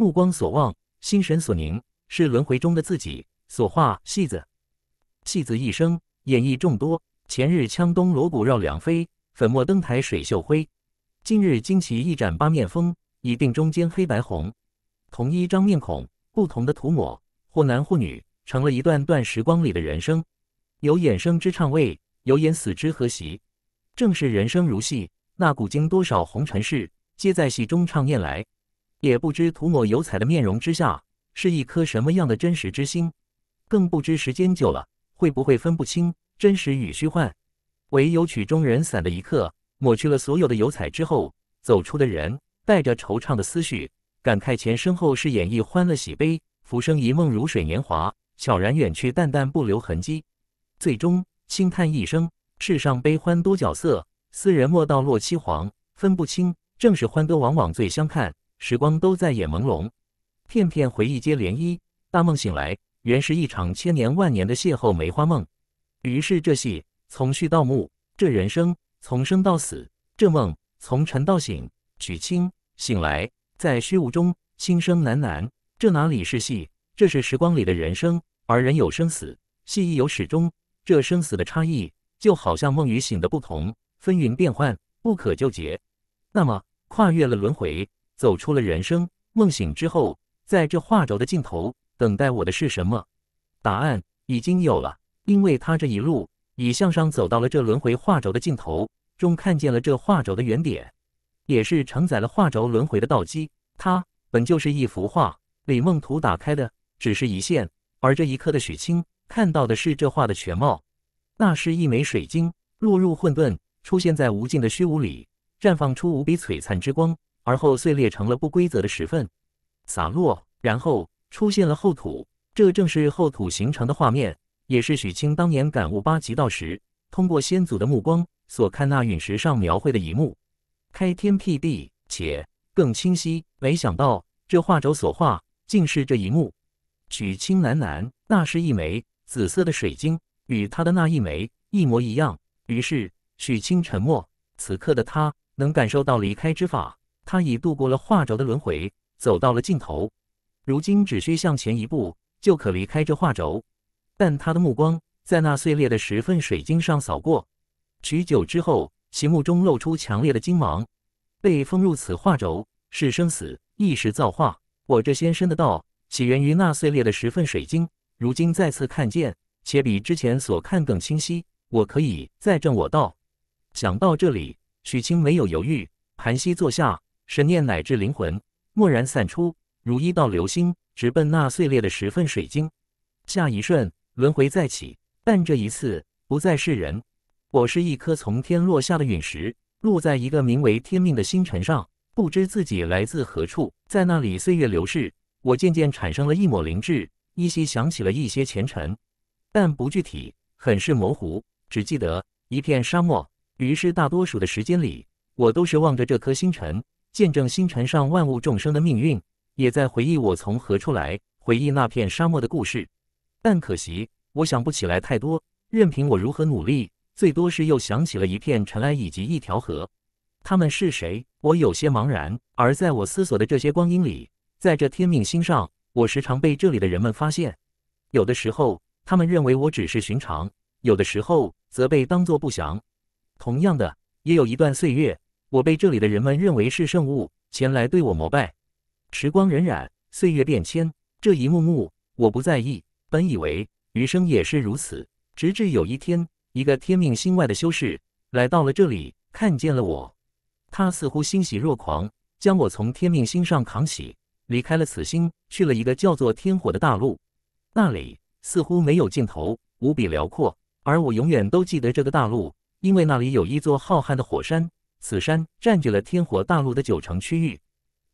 目光所望，心神所凝，是轮回中的自己所化戏子。戏子一生，演绎众多。前日枪东锣鼓绕两飞，粉墨登台水袖挥；今日旌旗一展八面风，已定中间黑白红。同一张面孔，不同的涂抹，或男或女，成了一段段时光里的人生。有衍生之唱味，有演死之何喜。正是人生如戏，那古今多少红尘事，皆在戏中唱念来。也不知涂抹油彩的面容之下是一颗什么样的真实之心，更不知时间久了会不会分不清真实与虚幻。唯有曲终人散的一刻，抹去了所有的油彩之后，走出的人带着惆怅的思绪，感慨前身后世演绎欢乐喜悲，浮生一梦如水年华，悄然远去，淡淡不留痕迹。最终轻叹一声：世上悲欢多角色，斯人莫道落七黄，分不清正是欢歌往往最相看。时光都在眼朦胧，片片回忆接涟漪。大梦醒来，原是一场千年万年的邂逅。梅花梦，于是这戏从序到幕，这人生从生到死，这梦从沉到醒。娶亲醒来，在虚无中轻声喃喃：这哪里是戏？这是时光里的人生。而人有生死，戏亦有始终。这生死的差异，就好像梦与醒的不同，风云变幻，不可纠结。那么，跨越了轮回。走出了人生，梦醒之后，在这画轴的尽头，等待我的是什么？答案已经有了，因为他这一路已向上走到了这轮回画轴的尽头，终看见了这画轴的原点，也是承载了画轴轮回的道基。它本就是一幅画，李梦图打开的只是一线，而这一刻的许清看到的是这画的全貌。那是一枚水晶落入混沌，出现在无尽的虚无里，绽放出无比璀璨之光。而后碎裂成了不规则的石缝，洒落，然后出现了厚土。这正是厚土形成的画面，也是许清当年感悟八极道时，通过先祖的目光所看那陨石上描绘的一幕。开天辟地，且更清晰。没想到这画轴所画竟是这一幕。许清喃喃：“那是一枚紫色的水晶，与他的那一枚一模一样。”于是许清沉默。此刻的他能感受到离开之法。他已度过了画轴的轮回，走到了尽头，如今只需向前一步，就可离开这画轴。但他的目光在那碎裂的十份水晶上扫过，许久之后，其目中露出强烈的金芒。被封入此画轴，是生死，亦是造化。我这先身的道，起源于那碎裂的十份水晶，如今再次看见，且比之前所看更清晰。我可以再证我道。想到这里，许清没有犹豫，盘膝坐下。神念乃至灵魂蓦然散出，如一道流星，直奔那碎裂的十份水晶。下一瞬，轮回再起，但这一次不再是人，我是一颗从天落下的陨石，落在一个名为天命的星辰上，不知自己来自何处。在那里，岁月流逝，我渐渐产生了一抹灵智，依稀想起了一些前尘，但不具体，很是模糊，只记得一片沙漠。于是，大多数的时间里，我都是望着这颗星辰。见证星辰上万物众生的命运，也在回忆我从何处来，回忆那片沙漠的故事。但可惜，我想不起来太多。任凭我如何努力，最多是又想起了一片尘埃以及一条河。他们是谁？我有些茫然。而在我思索的这些光阴里，在这天命星上，我时常被这里的人们发现。有的时候，他们认为我只是寻常；有的时候，则被当作不祥。同样的，也有一段岁月。我被这里的人们认为是圣物，前来对我膜拜。时光荏苒，岁月变迁，这一幕幕我不在意。本以为余生也是如此，直至有一天，一个天命星外的修士来到了这里，看见了我。他似乎欣喜若狂，将我从天命星上扛起，离开了此星，去了一个叫做天火的大陆。那里似乎没有尽头，无比辽阔。而我永远都记得这个大陆，因为那里有一座浩瀚的火山。此山占据了天火大陆的九成区域。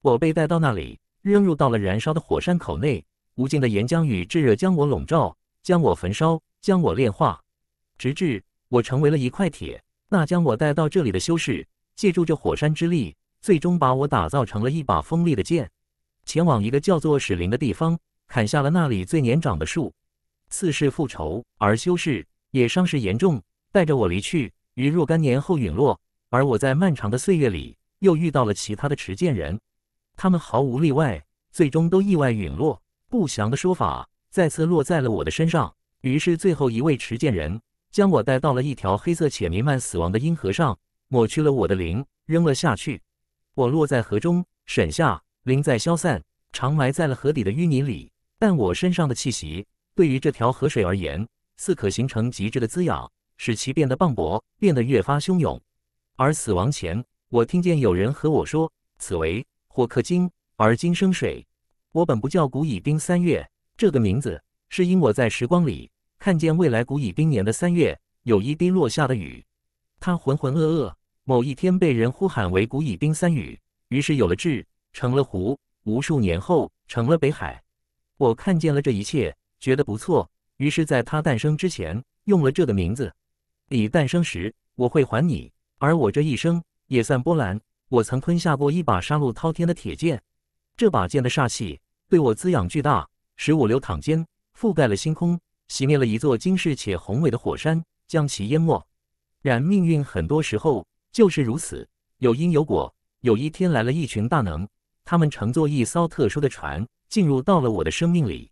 我被带到那里，扔入到了燃烧的火山口内。无尽的岩浆与炙热将我笼罩，将我焚烧，将我炼化，直至我成为了一块铁。那将我带到这里的修士，借助这火山之力，最终把我打造成了一把锋利的剑，前往一个叫做史林的地方，砍下了那里最年长的树。四是复仇，而修士也伤势严重，带着我离去，于若干年后陨落。而我在漫长的岁月里，又遇到了其他的持剑人，他们毫无例外，最终都意外陨落。不祥的说法再次落在了我的身上。于是，最后一位持剑人将我带到了一条黑色且弥漫死亡的阴河上，抹去了我的灵，扔了下去。我落在河中，沈下灵在消散，长埋在了河底的淤泥里。但我身上的气息，对于这条河水而言，似可形成极致的滋养，使其变得磅礴，变得越发汹涌。而死亡前，我听见有人和我说：“此为火克金，而金生水。”我本不叫古乙丁三月这个名字，是因我在时光里看见未来古乙丁年的三月有一滴落下的雨，它浑浑噩噩，某一天被人呼喊为古乙丁三雨，于是有了志，成了湖，无数年后成了北海。我看见了这一切，觉得不错，于是，在它诞生之前，用了这个名字。你诞生时，我会还你。而我这一生也算波澜，我曾吞下过一把杀戮滔天的铁剑，这把剑的煞气对我滋养巨大，使我流淌间覆盖了星空，熄灭了一座精致且宏伟的火山，将其淹没。然命运很多时候就是如此，有因有果。有一天来了一群大能，他们乘坐一艘特殊的船进入到了我的生命里，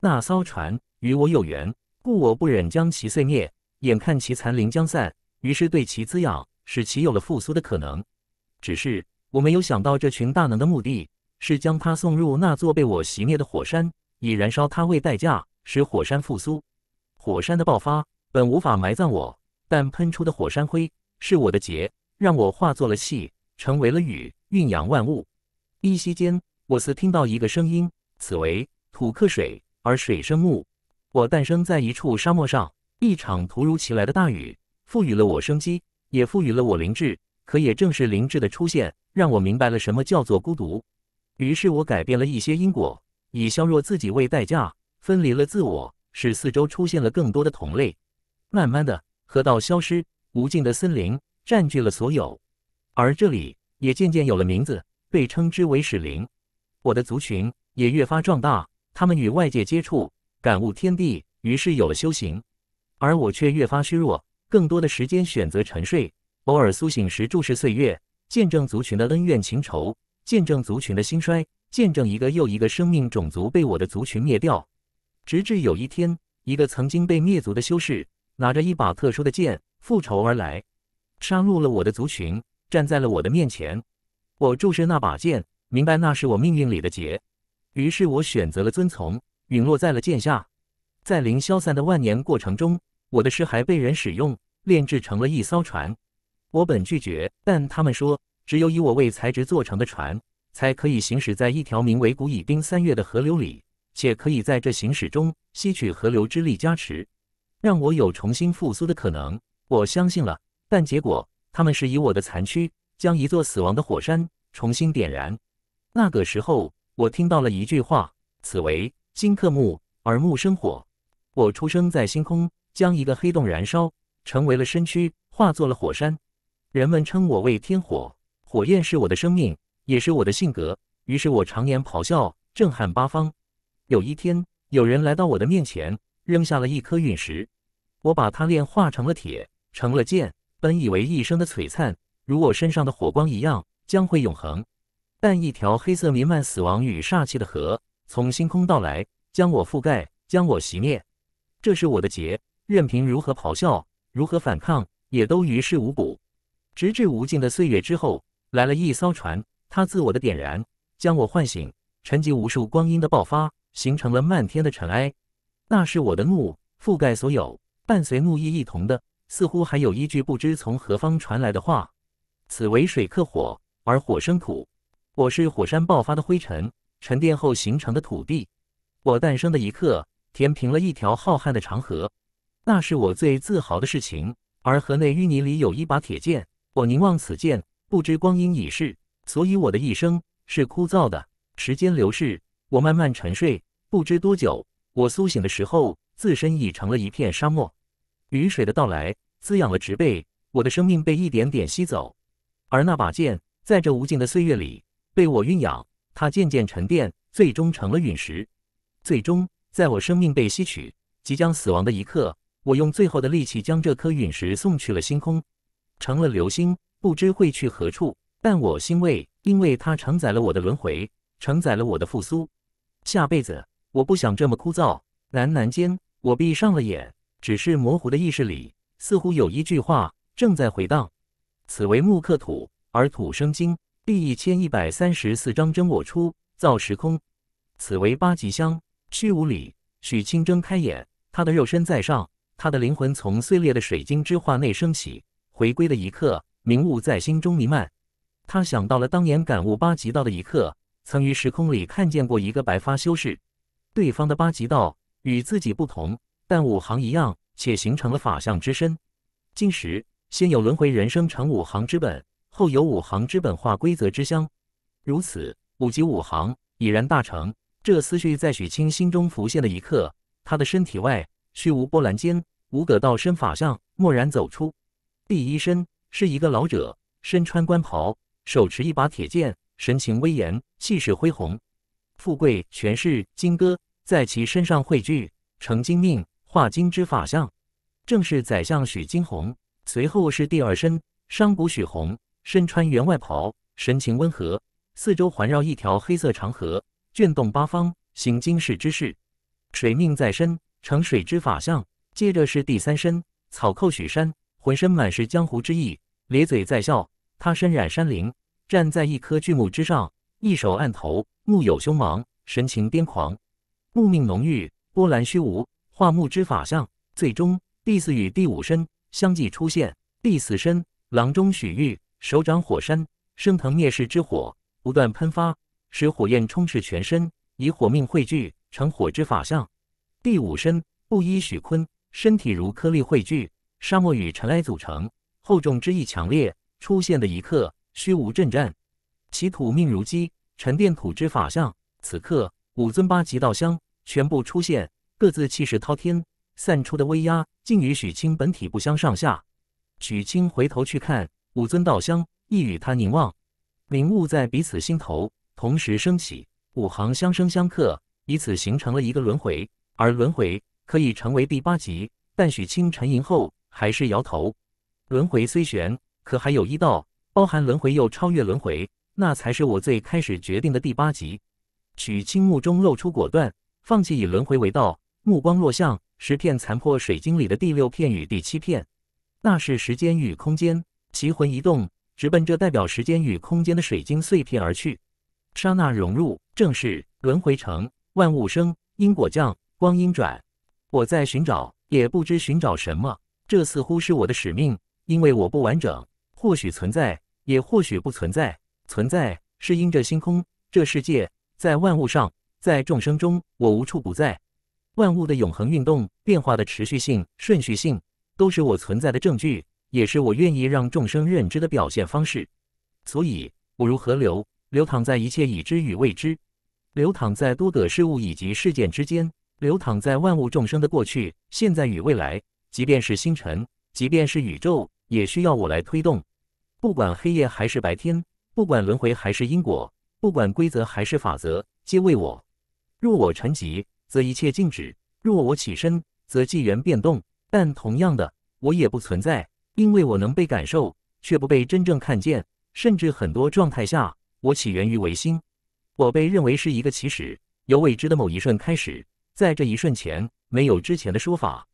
那艘船与我有缘，故我不忍将其碎灭，眼看其残灵将散，于是对其滋养。使其有了复苏的可能，只是我没有想到，这群大能的目的是将他送入那座被我熄灭的火山，以燃烧他为代价，使火山复苏。火山的爆发本无法埋葬我，但喷出的火山灰是我的劫，让我化作了气，成为了雨，蕴养万物。依稀间，我似听到一个声音：此为土克水，而水生木。我诞生在一处沙漠上，一场突如其来的大雨赋予了我生机。也赋予了我灵智，可也正是灵智的出现，让我明白了什么叫做孤独。于是我改变了一些因果，以削弱自己为代价，分离了自我，使四周出现了更多的同类。慢慢的，河道消失，无尽的森林占据了所有，而这里也渐渐有了名字，被称之为始灵。我的族群也越发壮大，他们与外界接触，感悟天地，于是有了修行，而我却越发虚弱。更多的时间选择沉睡，偶尔苏醒时注视岁月，见证族群的恩怨情仇，见证族群的兴衰，见证一个又一个生命种族被我的族群灭掉。直至有一天，一个曾经被灭族的修士拿着一把特殊的剑复仇而来，杀入了我的族群，站在了我的面前。我注视那把剑，明白那是我命运里的劫，于是我选择了遵从，陨落在了剑下。在灵消散的万年过程中。我的尸骸被人使用炼制成了一艘船，我本拒绝，但他们说，只有以我为材质做成的船，才可以行驶在一条名为古乙丁三月的河流里，且可以在这行驶中吸取河流之力加持，让我有重新复苏的可能。我相信了，但结果，他们是以我的残躯将一座死亡的火山重新点燃。那个时候，我听到了一句话：此为金克木，耳目生火。我出生在星空。将一个黑洞燃烧，成为了身躯，化作了火山。人们称我为天火，火焰是我的生命，也是我的性格。于是我常年咆哮，震撼八方。有一天，有人来到我的面前，扔下了一颗陨石。我把它炼化成了铁，成了剑。本以为一生的璀璨，如我身上的火光一样，将会永恒。但一条黑色弥漫死亡与煞气的河，从星空到来，将我覆盖，将我熄灭。这是我的劫。任凭如何咆哮，如何反抗，也都于事无补。直至无尽的岁月之后，来了一艘船。它自我的点燃，将我唤醒。沉积无数光阴的爆发，形成了漫天的尘埃。那是我的怒，覆盖所有。伴随怒意一同的，似乎还有一句不知从何方传来的话：此为水克火，而火生土。我是火山爆发的灰尘，沉淀后形成的土地。我诞生的一刻，填平了一条浩瀚的长河。那是我最自豪的事情。而河内淤泥里有一把铁剑，我凝望此剑，不知光阴已逝，所以我的一生是枯燥的。时间流逝，我慢慢沉睡，不知多久。我苏醒的时候，自身已成了一片沙漠。雨水的到来滋养了植被，我的生命被一点点吸走。而那把剑，在这无尽的岁月里被我蕴养，它渐渐沉淀，最终成了陨石。最终，在我生命被吸取、即将死亡的一刻。我用最后的力气将这颗陨石送去了星空，成了流星，不知会去何处。但我欣慰，因为它承载了我的轮回，承载了我的复苏。下辈子我不想这么枯燥。喃喃间，我闭上了眼，只是模糊的意识里，似乎有一句话正在回荡：此为木克土，而土生金。第一千一百三十四章真我出，造时空。此为八极香，屈无里，许清睁开眼，他的肉身在上。他的灵魂从碎裂的水晶之化内升起，回归的一刻，明悟在心中弥漫。他想到了当年感悟八极道的一刻，曾于时空里看见过一个白发修士，对方的八极道与自己不同，但五行一样，且形成了法相之身。今时先有轮回人生成五行之本，后有五行之本化规则之乡。如此，五级五行已然大成。这思绪在许清心中浮现的一刻，他的身体外。虚无波澜间，无葛道身法相蓦然走出。第一身是一个老者，身穿官袍，手持一把铁剑，神情威严，气势恢宏。富贵权势金戈在其身上汇聚，成金命化金之法相，正是宰相许金鸿。随后是第二身商贾许宏，身穿员外袍，神情温和，四周环绕一条黑色长河，卷动八方，行经世之势，水命在身。成水之法相，接着是第三身草寇许山，浑身满是江湖之意，咧嘴在笑。他身染山灵，站在一棵巨木之上，一手按头，目有凶芒，神情癫狂。木命浓郁，波澜虚无，化木之法相。最终第四与第五身相继出现。第四身郎中许玉，手掌火山升腾灭世之火，不断喷发，使火焰充斥全身，以火命汇聚成火之法相。第五身布衣许坤，身体如颗粒汇聚，沙漠与尘埃组成，厚重之意强烈。出现的一刻，虚无震颤，其土命如鸡，沉淀土之法相。此刻，五尊八极道香全部出现，各自气势滔天，散出的威压竟与许清本体不相上下。许清回头去看五尊道香，亦与他凝望，领悟在彼此心头同时升起，五行相生相克，以此形成了一个轮回。而轮回可以成为第八级，但许清沉吟后还是摇头。轮回虽玄，可还有一道包含轮回又超越轮回，那才是我最开始决定的第八级。许清目中露出果断，放弃以轮回为道，目光落向十片残破水晶里的第六片与第七片，那是时间与空间。奇魂一动，直奔这代表时间与空间的水晶碎片而去。刹那融入，正是轮回成万物生，因果降。光阴转，我在寻找，也不知寻找什么。这似乎是我的使命，因为我不完整，或许存在，也或许不存在。存在是因着星空，这世界，在万物上，在众生中，我无处不在。万物的永恒运动、变化的持续性、顺序性，都是我存在的证据，也是我愿意让众生认知的表现方式。所以，我如河流，流淌在一切已知与未知，流淌在多个事物以及事件之间。流淌在万物众生的过去、现在与未来，即便是星辰，即便是宇宙，也需要我来推动。不管黑夜还是白天，不管轮回还是因果，不管规则还是法则，皆为我。若我沉寂，则一切静止；若我起身，则纪元变动。但同样的，我也不存在，因为我能被感受，却不被真正看见。甚至很多状态下，我起源于唯心，我被认为是一个起始，由未知的某一瞬开始。在这一瞬间，没有之前的说法，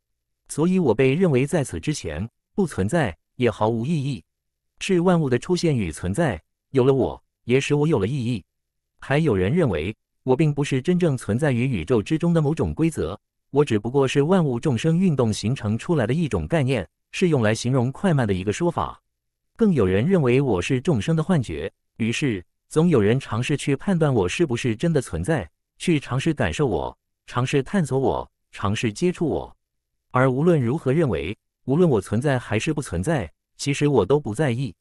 所以我被认为在此之前不存在，也毫无意义。是万物的出现与存在，有了我也使我有了意义。还有人认为我并不是真正存在于宇宙之中的某种规则，我只不过是万物众生运动形成出来的一种概念，是用来形容快慢的一个说法。更有人认为我是众生的幻觉，于是总有人尝试去判断我是不是真的存在，去尝试感受我。尝试探索我，尝试接触我，而无论如何认为，无论我存在还是不存在，其实我都不在意，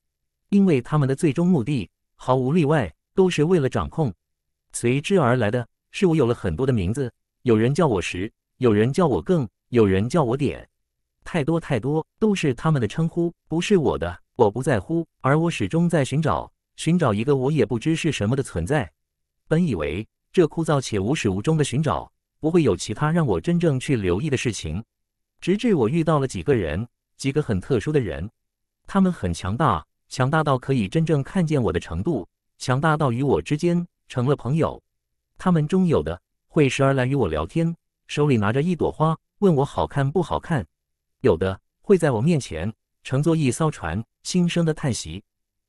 因为他们的最终目的毫无例外都是为了掌控。随之而来的是，我有了很多的名字，有人叫我时，有人叫我更，有人叫我点，太多太多都是他们的称呼，不是我的，我不在乎。而我始终在寻找，寻找一个我也不知是什么的存在。本以为这枯燥且无始无终的寻找。不会有其他让我真正去留意的事情，直至我遇到了几个人，几个很特殊的人，他们很强大，强大到可以真正看见我的程度，强大到与我之间成了朋友。他们中有的会时而来与我聊天，手里拿着一朵花，问我好看不好看；有的会在我面前乘坐一艘船，轻声的叹息；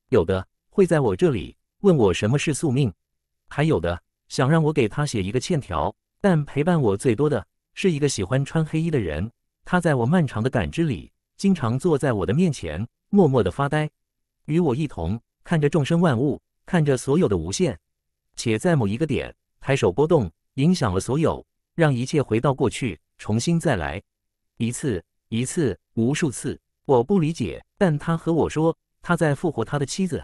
有的会在我这里问我什么是宿命，还有的想让我给他写一个欠条。但陪伴我最多的是一个喜欢穿黑衣的人，他在我漫长的感知里，经常坐在我的面前，默默的发呆，与我一同看着众生万物，看着所有的无限，且在某一个点，抬手波动，影响了所有，让一切回到过去，重新再来一次，一次，无数次。我不理解，但他和我说，他在复活他的妻子。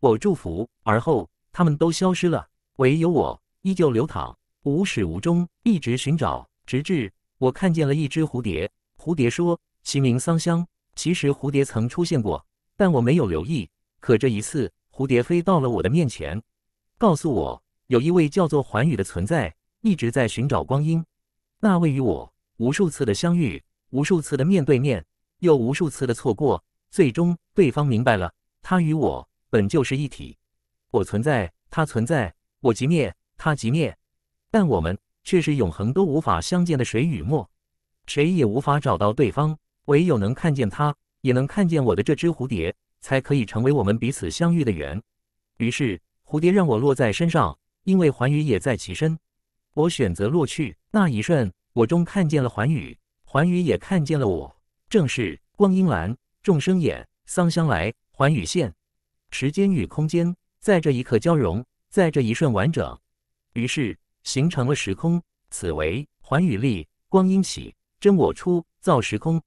我祝福，而后他们都消失了，唯有我依旧流淌。无始无终，一直寻找，直至我看见了一只蝴蝶。蝴蝶说：“其名桑香。”其实蝴蝶曾出现过，但我没有留意。可这一次，蝴蝶飞到了我的面前，告诉我，有一位叫做寰宇的存在一直在寻找光阴。那位与我无数次的相遇，无数次的面对面，又无数次的错过，最终对方明白了，他与我本就是一体。我存在，他存在；我即灭，他即灭。但我们却是永恒都无法相见的水与墨，谁也无法找到对方。唯有能看见他，也能看见我的这只蝴蝶，才可以成为我们彼此相遇的缘。于是，蝴蝶让我落在身上，因为环宇也在其身。我选择落去，那一瞬，我终看见了环宇，环宇也看见了我。正是光阴蓝，众生眼，桑香来，环宇现。时间与空间在这一刻交融，在这一瞬完整。于是。形成了时空，此为环宇力，光阴起，真我出，造时空。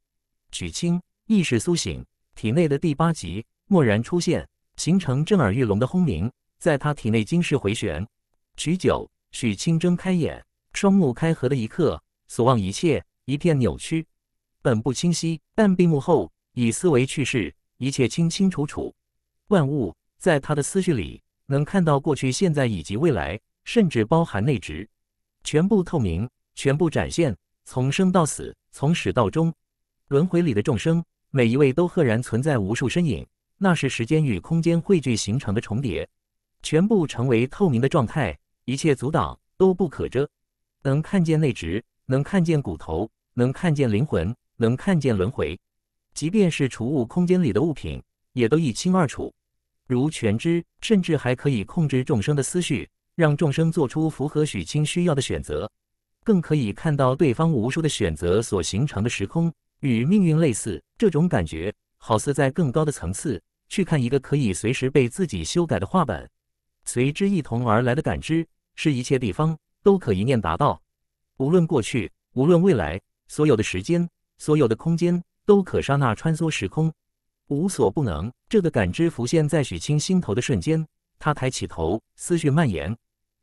许清意识苏醒，体内的第八极蓦然出现，形成震耳欲聋的轰鸣，在他体内经世回旋。许久，许清睁开眼，双目开合的一刻，所望一切一片扭曲，本不清晰，但闭幕后以思维去视，一切清清楚楚。万物在他的思绪里，能看到过去、现在以及未来。甚至包含内值，全部透明，全部展现。从生到死，从始到终，轮回里的众生，每一位都赫然存在无数身影，那是时间与空间汇聚形成的重叠，全部成为透明的状态，一切阻挡都不可遮。能看见内值，能看见骨头，能看见灵魂，能看见轮回。即便是储物空间里的物品，也都一清二楚，如全知，甚至还可以控制众生的思绪。让众生做出符合许清需要的选择，更可以看到对方无数的选择所形成的时空与命运类似。这种感觉好似在更高的层次去看一个可以随时被自己修改的画本。随之一同而来的感知，是一切地方都可一念达到，无论过去，无论未来，所有的时间，所有的空间，都可刹那穿梭时空，无所不能。这个感知浮现在许清心头的瞬间，他抬起头，思绪蔓延。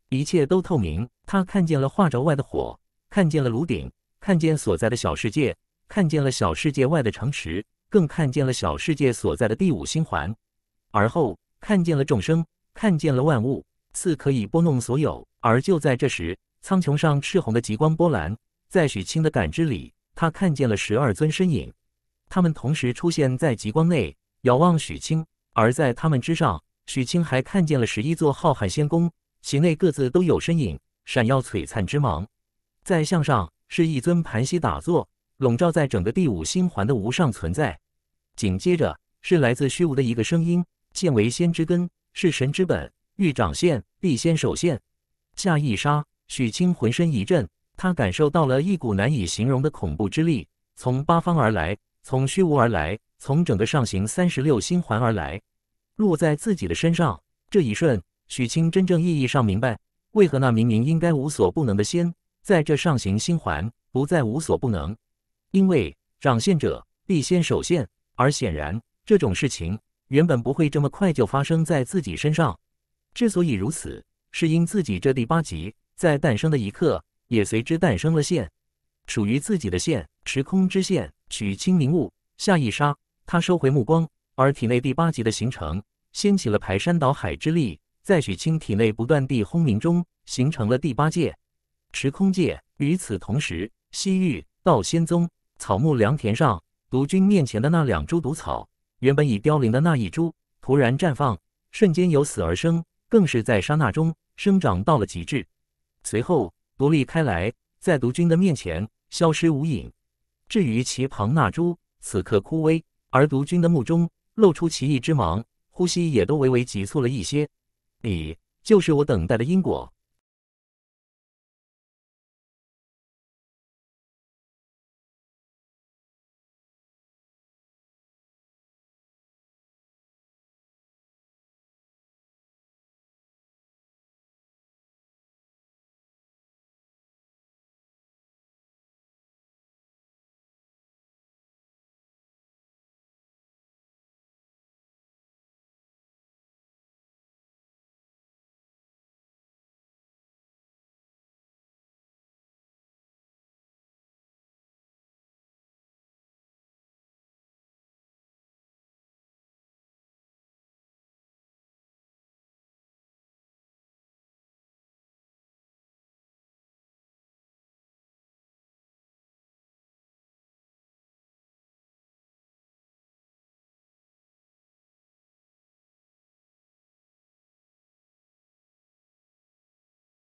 一切都透明，他看见了画轴外的火，看见了炉顶，看见所在的小世界，看见了小世界外的城池，更看见了小世界所在的第五星环。而后看见了众生，看见了万物，似可以拨弄所有。而就在这时，苍穹上赤红的极光波澜，在许清的感知里，他看见了十二尊身影，他们同时出现在极光内，遥望许清。而在他们之上，许清还看见了十一座浩瀚仙宫。其内各自都有身影，闪耀璀璨之芒。再向上，是一尊盘膝打坐、笼罩在整个第五星环的无上存在。紧接着，是来自虚无的一个声音：“见为先之根，是神之本。欲长线，必先守线。”下一刹，许清浑身一震，他感受到了一股难以形容的恐怖之力从八方而来，从虚无而来，从整个上行三十六星环而来，落在自己的身上。这一瞬。许清真正意义上明白，为何那明明应该无所不能的仙，在这上行星环不再无所不能。因为掌线者必先守线，而显然这种事情原本不会这么快就发生在自己身上。之所以如此，是因自己这第八级在诞生的一刻，也随之诞生了线，属于自己的线，时空之线。许清明悟，下一杀。他收回目光，而体内第八级的形成，掀起了排山倒海之力。在许清体内不断地轰鸣中，形成了第八界，时空界。与此同时，西域道仙宗草木良田上，毒君面前的那两株毒草，原本已凋零的那一株，突然绽放，瞬间由死而生，更是在刹那中生长到了极致，随后独立开来，在毒君的面前消失无影。至于其旁那株，此刻枯萎，而毒君的目中露出奇异之芒，呼吸也都微微急促了一些。你就是我等待的因果。